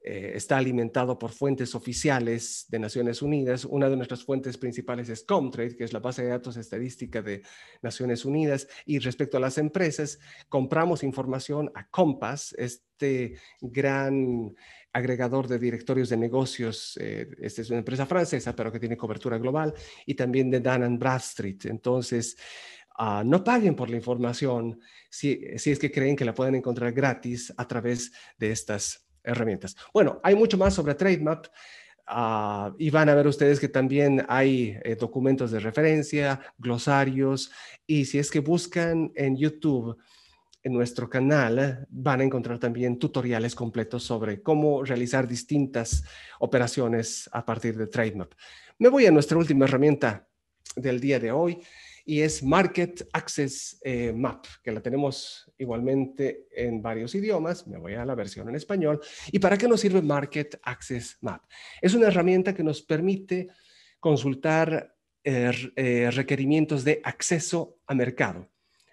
eh, está alimentado por fuentes oficiales de Naciones Unidas. Una de nuestras fuentes principales es Comtrade, que es la base de datos estadística de Naciones Unidas. Y respecto a las empresas, compramos información a Compass, este gran agregador de directorios de negocios. Eh, esta es una empresa francesa, pero que tiene cobertura global, y también de Dan and Bradstreet. Entonces, ah, no paguen por la información si, si, es que creen que la pueden encontrar gratis a través de estas herramientas. Bueno, hay mucho más sobre Trademap. Ah, y van a ver ustedes que también hay eh, documentos de referencia, glosarios, y si es que buscan en YouTube, en nuestro canal, van a encontrar también tutoriales completos sobre cómo realizar distintas operaciones a partir de TradeMap. Me voy a nuestra última herramienta del día de hoy y es Market Access eh, Map, que la tenemos igualmente en varios idiomas. Me voy a la versión en español. ¿Y para qué nos sirve Market Access Map? Es una herramienta que nos permite consultar eh, eh, requerimientos de acceso a mercado.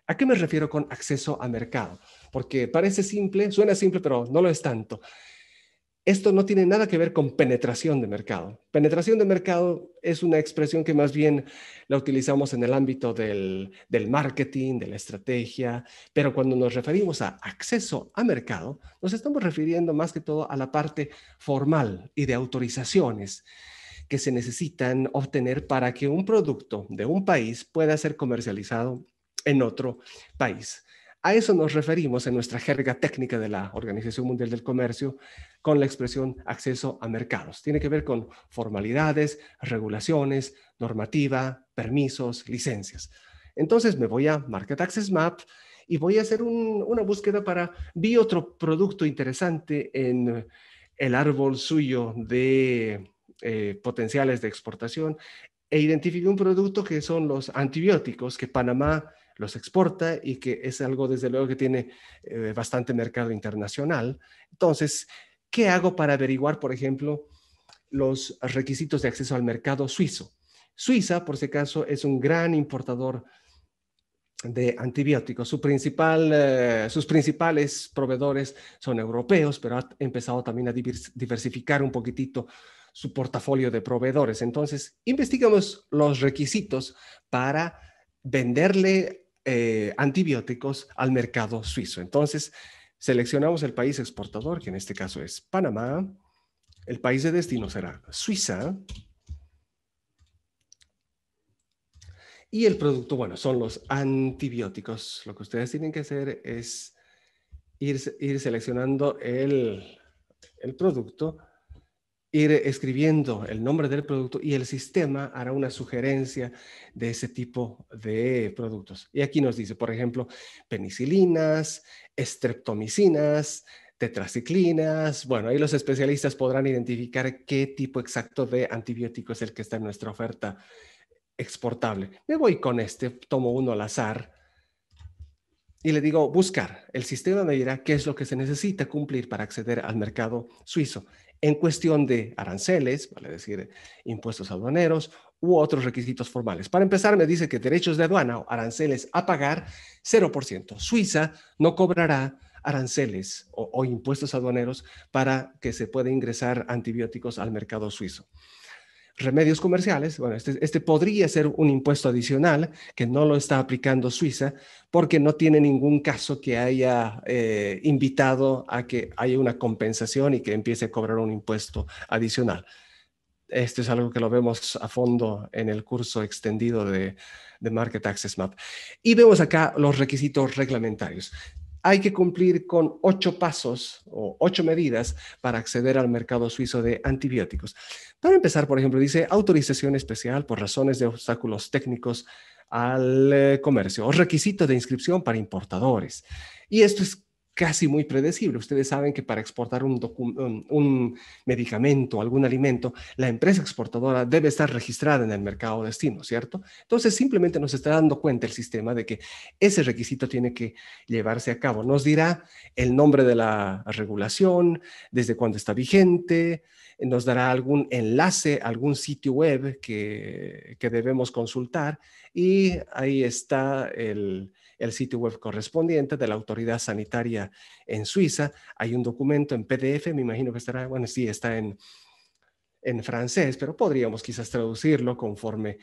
¿A qué me refiero con acceso a mercado? Porque parece simple, suena simple, pero no lo es tanto. Esto no tiene nada que ver con penetración de mercado. Penetración de mercado es una expresión que más bien la utilizamos en el ámbito del, marketing, de la estrategia, pero cuando nos referimos a acceso a mercado, nos estamos refiriendo más que todo a la parte formal y de autorizaciones que se necesitan obtener para que un producto de un país pueda ser comercializado en otro país. A eso nos referimos en nuestra jerga técnica de la Organización Mundial del Comercio con la expresión acceso a mercados. Tiene que ver con formalidades, regulaciones, normativa, permisos, licencias. Entonces me voy a Market Access Map y voy a hacer una búsqueda para, vi otro producto interesante en el árbol suyo de eh, potenciales de exportación e identifiqué un producto que son los antibióticos que Panamá los exporta y que es algo desde luego que tiene eh, bastante mercado internacional. Entonces, ¿qué hago para averiguar, por ejemplo, los requisitos de acceso al mercado suizo? Suiza, por si acaso, es un gran importador de antibióticos. Su principal, eh, sus principales proveedores son europeos, pero ha empezado también a diversificar un poquitito su portafolio de proveedores. Entonces, investigamos los requisitos para venderle eh, antibióticos al mercado suizo. Entonces, seleccionamos el país exportador, que en este caso es Panamá. El país de destino será Suiza. Y el producto, bueno, son los antibióticos. Lo que ustedes tienen que hacer es ir, seleccionando el, el producto ir escribiendo el nombre del producto y el sistema hará una sugerencia de ese tipo de productos. Y aquí nos dice, por ejemplo, penicilinas, estreptomicinas, tetraciclinas. Bueno, ahí los especialistas podrán identificar qué tipo exacto de antibiótico es el que está en nuestra oferta exportable. Me voy con este, tomo uno al azar y le digo buscar. El sistema me dirá qué es lo que se necesita cumplir para acceder al mercado suizo en cuestión de aranceles, vale decir, impuestos aduaneros u otros requisitos formales. Para empezar, me dice que derechos de aduana o aranceles a pagar, 0%. Suiza no cobrará aranceles o, o impuestos aduaneros para que se pueda ingresar antibióticos al mercado suizo remedios comerciales, bueno, este, este, podría ser un impuesto adicional que no lo está aplicando Suiza porque no tiene ningún caso que haya eh, invitado a que haya una compensación y que empiece a cobrar un impuesto adicional. Esto es algo que lo vemos a fondo en el curso extendido de, de Market Access Map. Y vemos acá los requisitos reglamentarios hay que cumplir con ocho pasos o ocho medidas para acceder al mercado suizo de antibióticos. Para empezar, por ejemplo, dice autorización especial por razones de obstáculos técnicos al eh, comercio o requisito de inscripción para importadores. Y esto es casi muy predecible. Ustedes saben que para exportar un, un, medicamento, algún alimento, la empresa exportadora debe estar registrada en el mercado destino, ¿cierto? Entonces simplemente nos está dando cuenta el sistema de que ese requisito tiene que llevarse a cabo. Nos dirá el nombre de la regulación, desde cuándo está vigente, nos dará algún enlace, algún sitio web que debemos consultar y ahí está el el sitio web correspondiente de la autoridad sanitaria en Suiza. Hay un documento en PDF, me imagino que estará, bueno, sí, está en, en francés, pero podríamos quizás traducirlo conforme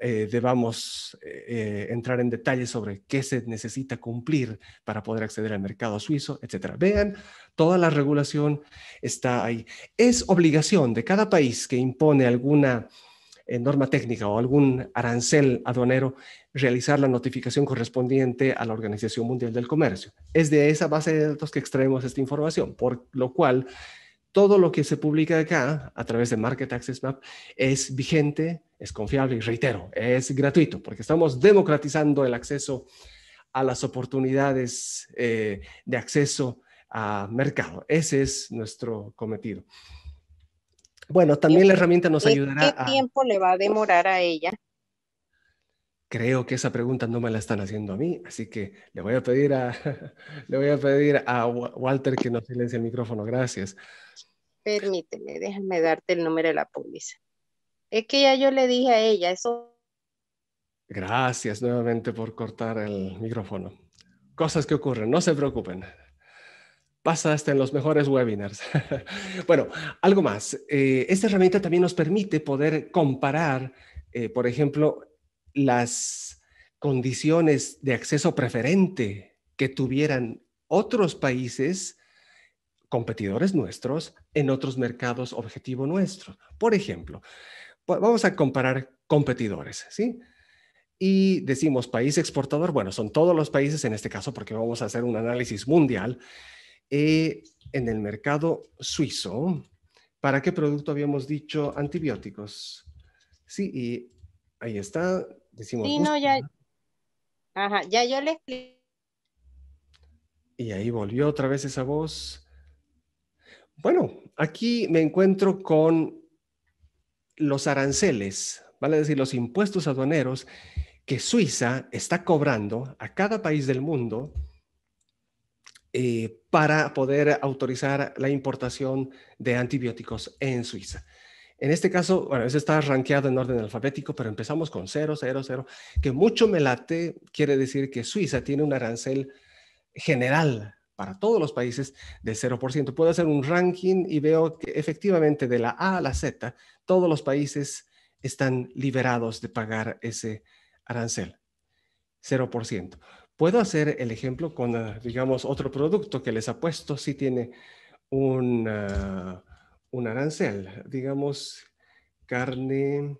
eh, debamos eh, entrar en detalle sobre qué se necesita cumplir para poder acceder al mercado suizo, etc. Vean, toda la regulación está ahí. Es obligación de cada país que impone alguna norma técnica o algún arancel aduanero, realizar la notificación correspondiente a la Organización Mundial del Comercio. Es de esa base de datos que extraemos esta información, por lo cual todo lo que se publica acá a través de Market Access Map es vigente, es confiable y reitero, es gratuito, porque estamos democratizando el acceso a las oportunidades eh, de acceso a mercado. Ese es nuestro cometido. Bueno, también la herramienta nos ayudará. ¿Qué tiempo le va a demorar a ella? Creo que esa pregunta no me la están haciendo a mí, así que le voy a pedir a, le voy a, pedir a Walter que nos silencie el micrófono. Gracias. Permíteme, déjame darte el número de la póliza. Es que ya yo le dije a ella, eso. Gracias nuevamente por cortar el micrófono. Cosas que ocurren, no se preocupen pasa hasta en los mejores webinars. bueno, algo más. Eh, esta herramienta también nos permite poder comparar, eh, por ejemplo, las condiciones de acceso preferente que tuvieran otros países competidores nuestros en otros mercados objetivo nuestro. Por ejemplo, vamos a comparar competidores, ¿sí? Y decimos país exportador, bueno, son todos los países en este caso porque vamos a hacer un análisis mundial eh, en el mercado suizo. ¿Para qué producto habíamos dicho antibióticos? Sí, y ahí está. Decimos. Sí, no, ya. Ajá, ya yo le Y ahí volvió otra vez esa voz. Bueno, aquí me encuentro con los aranceles, vale decir, los impuestos aduaneros que Suiza está cobrando a cada país del mundo eh, para poder autorizar la importación de antibióticos en Suiza. En este caso, bueno, eso está rankeado en orden alfabético, pero empezamos con 0, 0, 0, que mucho me late quiere decir que Suiza tiene un arancel general para todos los países de 0%. Puedo hacer un ranking y veo que efectivamente de la A a la Z, todos los países están liberados de pagar ese arancel, 0%. Puedo hacer el ejemplo con, ah, digamos, otro producto que les ha puesto. si tiene un, ah, un arancel, digamos, carne,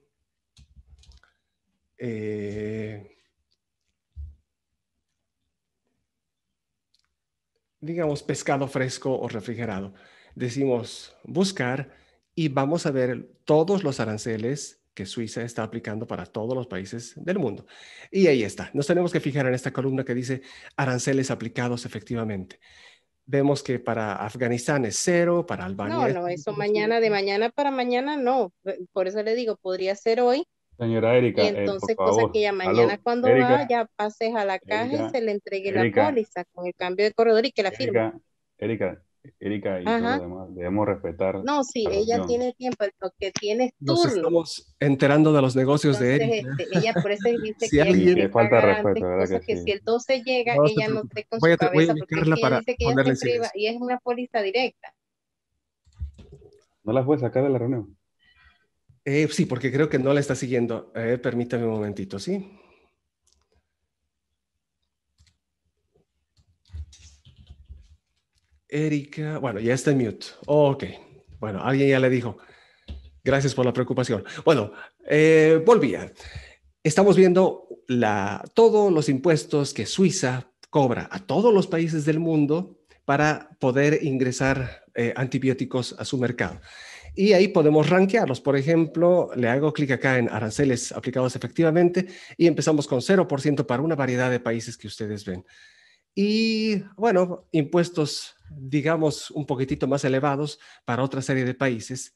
eh, digamos, pescado fresco o refrigerado. Decimos buscar y vamos a ver todos los aranceles que Suiza está aplicando para todos los países del mundo. Y ahí está. Nos tenemos que fijar en esta columna que dice aranceles aplicados efectivamente. Vemos que para Afganistán es cero, para Albania. No, no, eso mañana, de mañana para mañana no. Eh, por eso le digo, podría ser hoy. Señora Erika. Eh, entonces, cosa que ya mañana cuando vaya, pases a la caja y se le entregue la póliza con el cambio de corredor y que la firme. Erika, Erika y lo demás, debemos respetar. No, sí, ella tiene tiempo, lo que tiene turno. Nos estamos enterando de los negocios de Erika. Este, ella por eso dice que le falta respeto, ¿verdad? Que, si el 12 llega, ella no se con voy a, cabeza voy a porque para dice que y es una póliza directa. ¿No la puedes sacar de la reunión? Eh, sí, porque creo que no la está siguiendo. permítame un momentito, ¿sí? Erika, bueno, ya está en mute. ok, bueno, alguien ya le dijo. Gracias por la preocupación. Bueno, eh, volvía. Estamos viendo la, todos los impuestos que Suiza cobra a todos los países del mundo para poder ingresar eh, antibióticos a su mercado. Y ahí podemos rankearlos. Por ejemplo, le hago clic acá en aranceles aplicados efectivamente y empezamos con 0% para una variedad de países que ustedes ven. Y bueno, impuestos digamos, un poquitito más elevados para otra serie de países,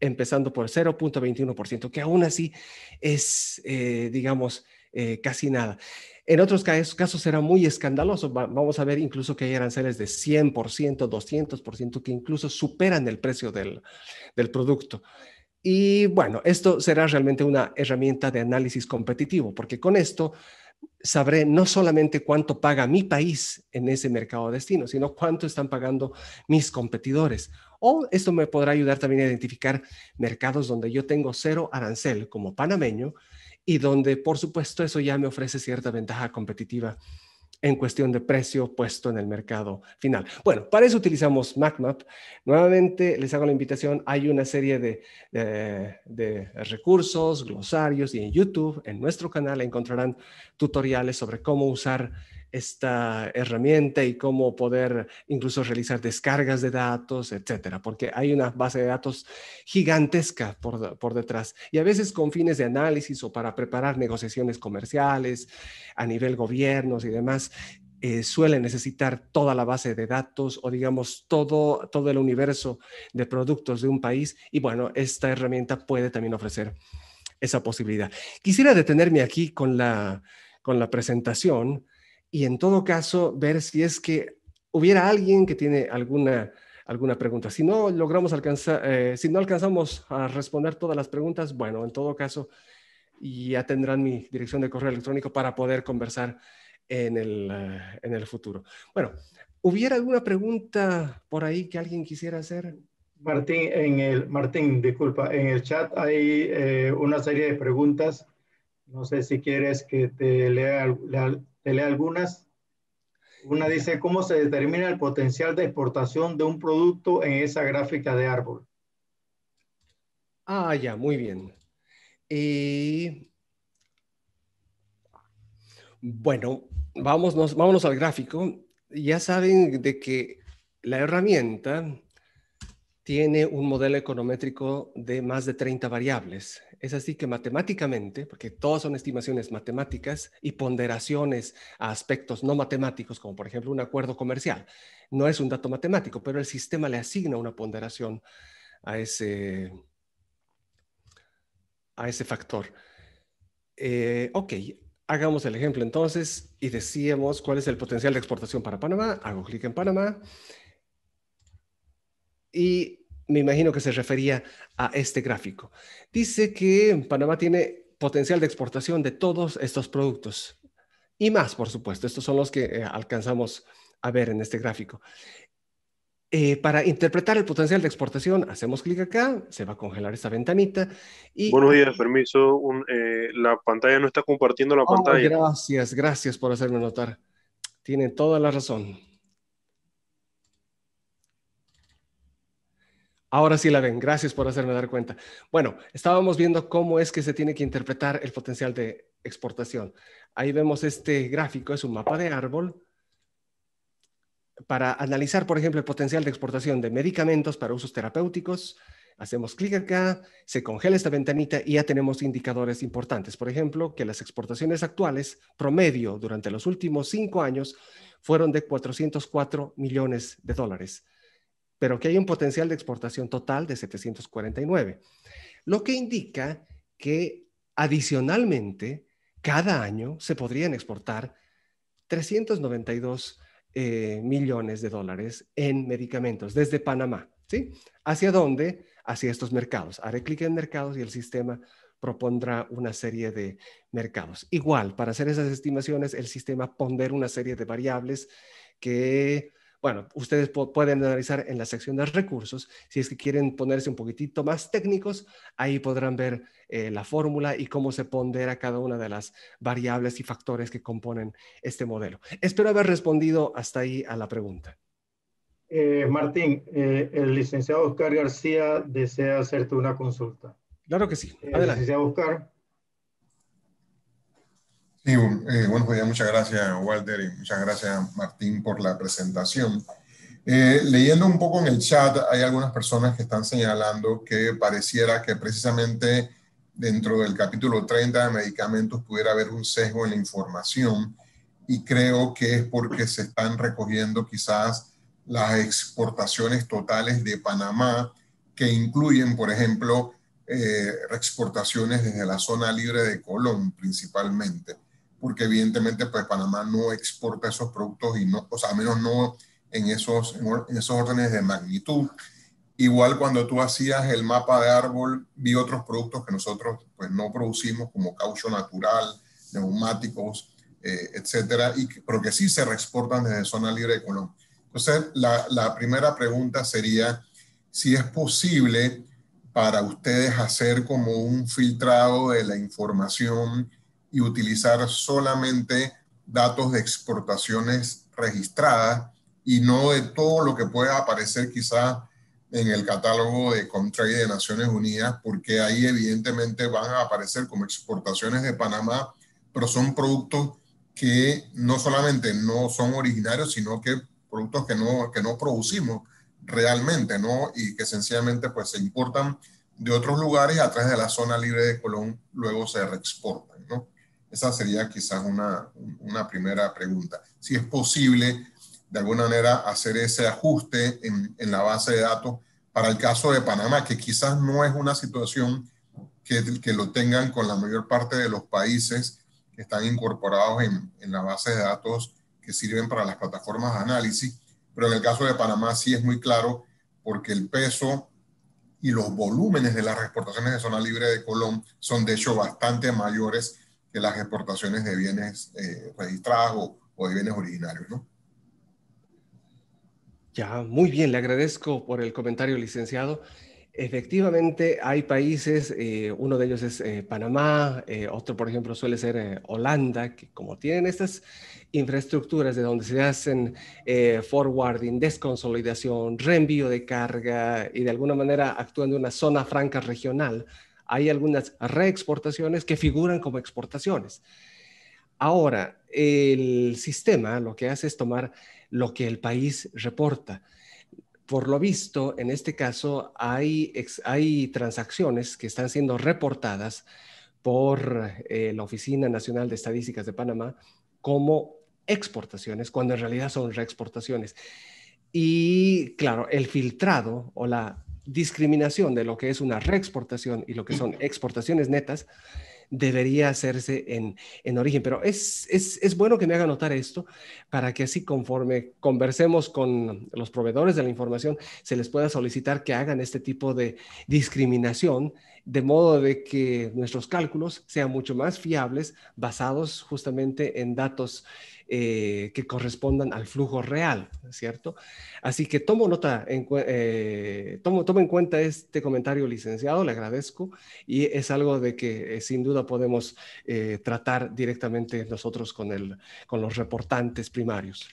empezando por 0.21%, que aún así es, eh, digamos, eh, casi nada. En otros casos, será muy escandaloso. vamos a ver incluso que hay aranceles de 100%, 200%, que incluso superan el precio del producto. Y bueno, esto será realmente una herramienta de análisis competitivo, porque con esto sabré no solamente cuánto paga mi país en ese mercado destino, sino cuánto están pagando mis competidores. O esto me podrá ayudar también a identificar mercados donde yo tengo cero arancel como panameño y donde, por supuesto, eso ya me ofrece cierta ventaja competitiva en cuestión de precio puesto en el mercado final. Bueno, para eso utilizamos MacMap. Nuevamente les hago la invitación. Hay una serie de, de recursos, glosarios y en YouTube, en nuestro canal, encontrarán tutoriales sobre cómo usar esta herramienta y cómo poder incluso realizar descargas de datos, etcétera, porque hay una base de datos gigantesca por, detrás y a veces con fines de análisis o para preparar negociaciones comerciales a nivel gobiernos y demás. Eh, suele necesitar toda la base de datos o digamos todo, todo el universo de productos de un país y bueno, esta herramienta puede también ofrecer esa posibilidad. Quisiera detenerme aquí con la, con la presentación y en todo caso ver si es que hubiera alguien que tiene alguna, alguna pregunta. Si no logramos alcanzar, eh, si no alcanzamos a responder todas las preguntas, bueno, en todo caso ya tendrán mi dirección de correo electrónico para poder conversar en el, eh, en el futuro. Bueno, ¿hubiera alguna pregunta por ahí que alguien quisiera hacer? Martín, en el, Martín, disculpa, en el chat hay eh, una serie de preguntas no sé si quieres que te lea, algunas. Una dice, ¿cómo se determina el potencial de exportación de un producto en esa gráfica de árbol? Ah, ya, muy bien. Eh, bueno, vámonos, vámonos al gráfico. Ya saben de que la herramienta tiene un modelo econométrico de más de 30 variables. Es así que matemáticamente, porque todas son estimaciones matemáticas y ponderaciones a aspectos no matemáticos, como por ejemplo un acuerdo comercial, no es un dato matemático, pero el sistema le asigna una ponderación a ese, a ese factor. Eh, ok, hagamos el ejemplo entonces y decíamos cuál es el potencial de exportación para Panamá. Hago clic en Panamá y me imagino que se refería a este gráfico. Dice que Panamá tiene potencial de exportación de todos estos productos y más, por supuesto. Estos son los que eh, alcanzamos a ver en este gráfico. Eh, para interpretar el potencial de exportación, hacemos clic acá, se va a congelar esta ventanita. Y... Buenos días, permiso. Eh, la pantalla no está compartiendo la oh, pantalla. Gracias, gracias por hacerme notar. Tienen toda la razón. Ahora sí la ven. Gracias por hacerme dar cuenta. Bueno, estábamos viendo cómo es que se tiene que interpretar el potencial de exportación. Ahí vemos este gráfico, es un mapa de árbol para analizar, por ejemplo, el potencial de exportación de medicamentos para usos terapéuticos. Hacemos clic acá, se congela esta ventanita y ya tenemos indicadores importantes. Por ejemplo, que las exportaciones actuales promedio durante los últimos cinco años fueron de 404 millones de dólares pero que hay un potencial de exportación total de 749, lo que indica que adicionalmente cada año se podrían exportar 392 eh, millones de dólares en medicamentos desde Panamá. ¿sí? ¿Hacia dónde? Hacia estos mercados. Haré clic en mercados y el sistema propondrá una serie de mercados. Igual, para hacer esas estimaciones, el sistema pondera una serie de variables que bueno, ustedes pueden analizar en la sección de recursos. Si es que quieren ponerse un poquitito más técnicos, ahí podrán ver eh, la fórmula y cómo se pondera cada una de las variables y factores que componen este modelo. Espero haber respondido hasta ahí a la pregunta. Eh, Martín, eh, el licenciado Oscar García desea hacerte una consulta. Claro que sí. Adelante. licenciado Oscar, Sí, eh, buenos días, muchas gracias Walter y muchas gracias Martín por la presentación. Eh, leyendo un poco en el chat, hay algunas personas que están señalando que pareciera que precisamente dentro del capítulo 30 de medicamentos pudiera haber un sesgo en la información y creo que es porque se están recogiendo quizás las exportaciones totales de Panamá que incluyen, por ejemplo, eh, exportaciones desde la zona libre de Colón principalmente porque evidentemente pues Panamá no exporta esos productos y no, o sea, al menos no en esos, en esos órdenes de magnitud. Igual cuando tú hacías el mapa de árbol, vi otros productos que nosotros pues no producimos como caucho natural, neumáticos, eh, etcétera, y, pero que sí se reexportan desde zona libre de Colombia. Entonces, la, la primera pregunta sería si es posible para ustedes hacer como un filtrado de la información y utilizar solamente datos de exportaciones registradas y no de todo lo que pueda aparecer quizá en el catálogo de Comtrade de Naciones Unidas, porque ahí evidentemente van a aparecer como exportaciones de Panamá, pero son productos que no solamente no son originarios, sino que productos que no, que no producimos realmente, ¿no? Y que sencillamente pues se importan de otros lugares a través de la zona libre de Colón, luego se reexportan. Esa sería quizás una, primera pregunta. Si es posible, de alguna manera, hacer ese ajuste en, la base de datos para el caso de Panamá, que quizás no es una situación que, que, lo tengan con la mayor parte de los países que están incorporados en, en la base de datos que sirven para las plataformas de análisis, pero en el caso de Panamá sí es muy claro porque el peso y los volúmenes de las exportaciones de zona libre de Colón son de hecho bastante mayores que las exportaciones de bienes eh, registrados o, de bienes originarios, ¿no? Ya, muy bien, le agradezco por el comentario, licenciado. Efectivamente, hay países, eh, uno de ellos es eh, Panamá, otro, por ejemplo, suele ser Holanda, que como tienen estas infraestructuras de donde se hacen forwarding, desconsolidación, reenvío de carga y de alguna manera actúan de una zona franca regional, hay algunas reexportaciones que figuran como exportaciones. Ahora, el sistema lo que hace es tomar lo que el país reporta. Por lo visto, en este caso, hay, hay transacciones que están siendo reportadas por eh, la Oficina Nacional de Estadísticas de Panamá como exportaciones, cuando en realidad son reexportaciones. Y claro, el filtrado o la discriminación de lo que es una reexportación y lo que son exportaciones netas debería hacerse en, origen. Pero es, es, es, bueno que me haga notar esto para que así conforme conversemos con los proveedores de la información, se les pueda solicitar que hagan este tipo de discriminación de modo de que nuestros cálculos sean mucho más fiables basados justamente en datos eh, que correspondan al flujo real, ¿cierto? Así que tomo nota, en, eh, tomo, en cuenta este comentario licenciado, le agradezco, y es algo de que eh, sin duda podemos tratar directamente nosotros con, el, con los reportantes primarios.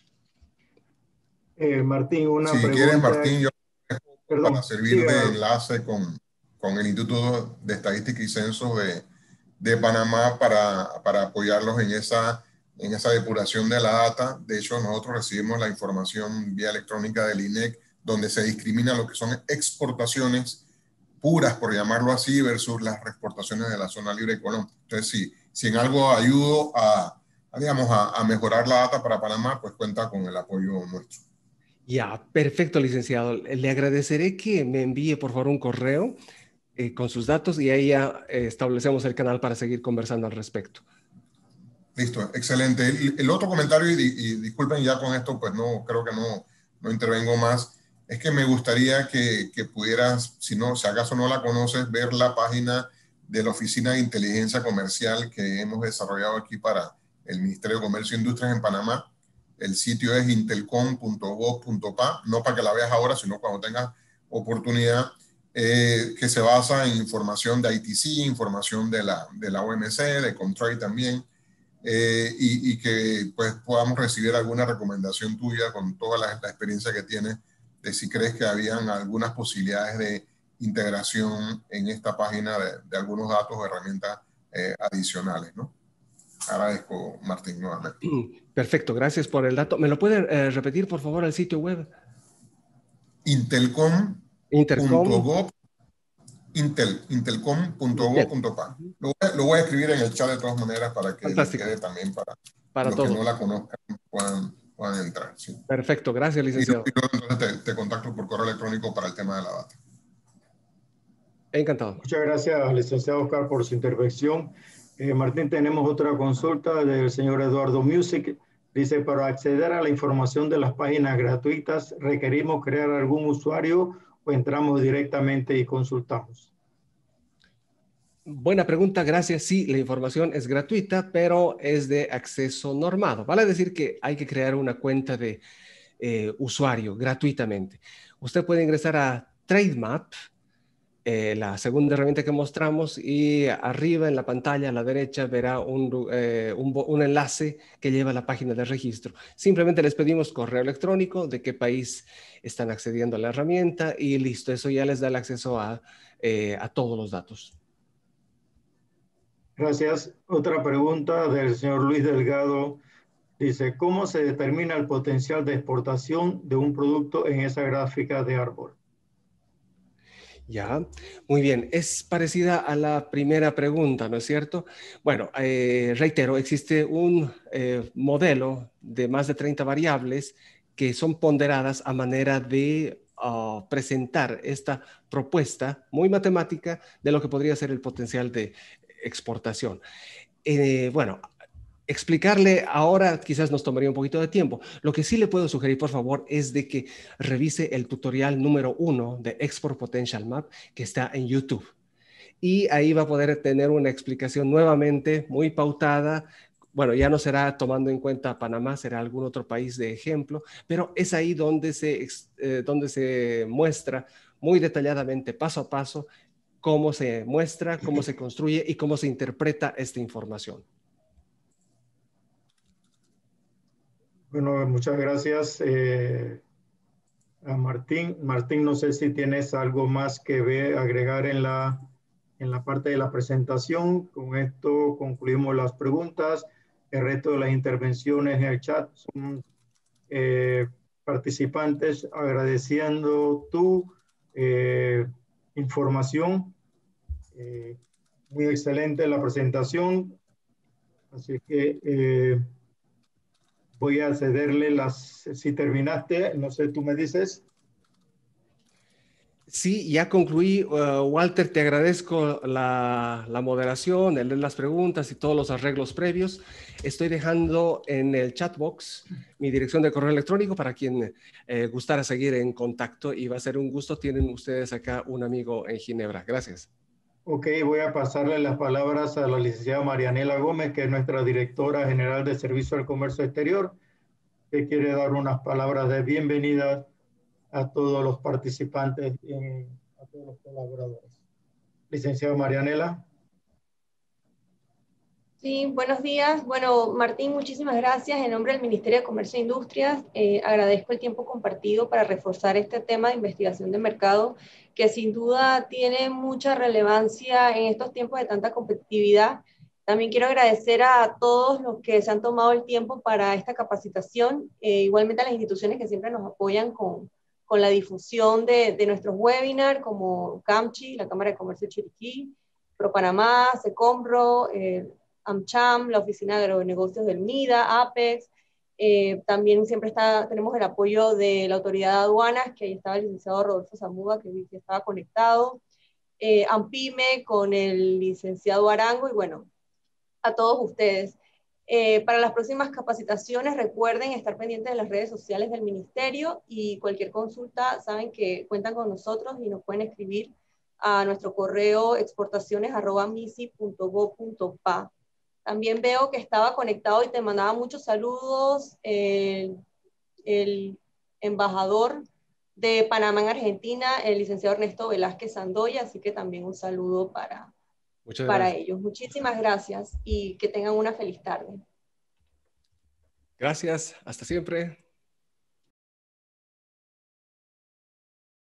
Martín, una pregunta. Si quieres, Martín, yo voy a servir de enlace con, el Instituto de Estadística y Censo de, Panamá para, para apoyarlos en esa en esa depuración de la data. De hecho, nosotros recibimos la información vía electrónica del INEC, donde se discrimina lo que son exportaciones puras, por llamarlo así, versus las exportaciones de la zona libre de Colón. Entonces, sí, si en algo ayudo a, digamos, a, mejorar la data para Panamá, pues cuenta con el apoyo nuestro. Ya, perfecto, licenciado. Le agradeceré que me envíe, por favor, un correo eh, con sus datos y ahí ya eh, establecemos el canal para seguir conversando al respecto. Listo, excelente. El, otro comentario, y, disculpen ya con esto, pues no, creo que no, no intervengo más, es que me gustaría que, que pudieras, si no, si acaso no la conoces, ver la página de la Oficina de Inteligencia Comercial que hemos desarrollado aquí para el Ministerio de Comercio e Industrias en Panamá. El sitio es intelcom.gov.pa, no para que la veas ahora, sino cuando tengas oportunidad, eh, que se basa en información de ITC, información de la, de la OMC, de Contrary también, eh, y, que pues podamos recibir alguna recomendación tuya con toda la, experiencia que tienes de si crees que habían algunas posibilidades de integración en esta página de, algunos datos o herramientas eh, adicionales, ¿no? Agradezco, Martín, nuevamente. Mm, perfecto, gracias por el dato. ¿Me lo puede eh, repetir, por favor, el sitio web? Intelcom.gov. Intel, intelcom.gov.pa. Lo, lo, voy a escribir en el chat de todas maneras para que quede también para, para los todos. que no la conozcan puedan, entrar. Perfecto, gracias licenciado. Y, te, contacto por correo electrónico para el tema de la data. Encantado. Muchas gracias licenciado Oscar por su intervención. Eh, Martín, tenemos otra consulta del señor Eduardo Music. Dice, para acceder a la información de las páginas gratuitas, requerimos crear algún usuario entramos directamente y consultamos? Buena pregunta, gracias. Sí, la información es gratuita, pero es de acceso normado. Vale decir que hay que crear una cuenta de eh, usuario gratuitamente. Usted puede ingresar a TradeMap, eh, la segunda herramienta que mostramos y arriba en la pantalla a la derecha verá eh, un, enlace que lleva a la página de registro. Simplemente les pedimos correo electrónico, de qué país están accediendo a la herramienta y listo, eso ya les da el acceso a, eh, a todos los datos. Gracias. Otra pregunta del señor Luis Delgado. Dice, ¿cómo se determina el potencial de exportación de un producto en esa gráfica de árbol? Ya, muy bien. Es parecida a la primera pregunta, ¿no es cierto? Bueno, eh, reitero, existe un eh, modelo de más de 30 variables que son ponderadas a manera de ah, presentar esta propuesta muy matemática de lo que podría ser el potencial de exportación. Eh, bueno, explicarle ahora quizás nos tomaría un poquito de tiempo. Lo que sí le puedo sugerir, por favor, es de que revise el tutorial número uno de Export Potential Map que está en YouTube. Y ahí va a poder tener una explicación nuevamente muy pautada. Bueno, ya no será tomando en cuenta Panamá, será algún otro país de ejemplo, pero es ahí donde se, eh, donde se muestra muy detalladamente, paso a paso, cómo se muestra, cómo se construye y cómo se interpreta esta información. Bueno, muchas gracias eh, a Martín. Martín, no sé si tienes algo más que agregar en la, en la parte de la presentación. Con esto concluimos las preguntas. El resto de las intervenciones en el chat son eh, participantes agradeciendo tu eh, información. muy excelente la presentación. Así que voy a cederle las, si terminaste, no sé, tú me dices. Sí, ya concluí. Eh, Walter, te agradezco la, moderación, el, las preguntas y todos los arreglos previos. Estoy dejando en el chat box mi dirección de correo electrónico para quien eh, gustara seguir en contacto y va a ser un gusto. Tienen ustedes acá un amigo en Ginebra. Gracias. Ok, voy a pasarle las palabras a la licenciada Marianela Gómez, que es nuestra directora general de Servicio al Comercio Exterior, que quiere dar unas palabras de bienvenida a todos los participantes y a todos los colaboradores. Licenciada Marianela. Sí, buenos días. Bueno, Martín, muchísimas gracias. En nombre del Ministerio de Comercio e Industrias, eh, agradezco el tiempo compartido para reforzar este tema de investigación de mercado, que sin duda tiene mucha relevancia en estos tiempos de tanta competitividad. También quiero agradecer a todos los que se han tomado el tiempo para esta capacitación, eh, igualmente a las instituciones que siempre nos apoyan con, con la difusión de, de nuestros webinars, como CAMCHI, la Cámara de Comercio de Chiriquí, ProPanamá, Secombro, eh, AmCham, la Oficina de Negocios del MIDA, APEX. Eh, también siempre está, tenemos el apoyo de la Autoridad de Aduanas, que ahí estaba el licenciado Rodolfo Zamuda, que, estaba conectado. Eh, AMPIME con el licenciado Arango y bueno, a todos ustedes. Eh, para las próximas capacitaciones, recuerden estar pendientes de las redes sociales del ministerio y cualquier consulta, saben que cuentan con nosotros y nos pueden escribir a nuestro correo exportacionesmisi.go.pa. También veo que estaba conectado y te mandaba muchos saludos eh, el embajador de Panamá en Argentina, el licenciado Ernesto Velázquez Sandoya, así que también un saludo para, para ellos. Muchísimas gracias y que tengan una feliz tarde. Gracias, hasta siempre.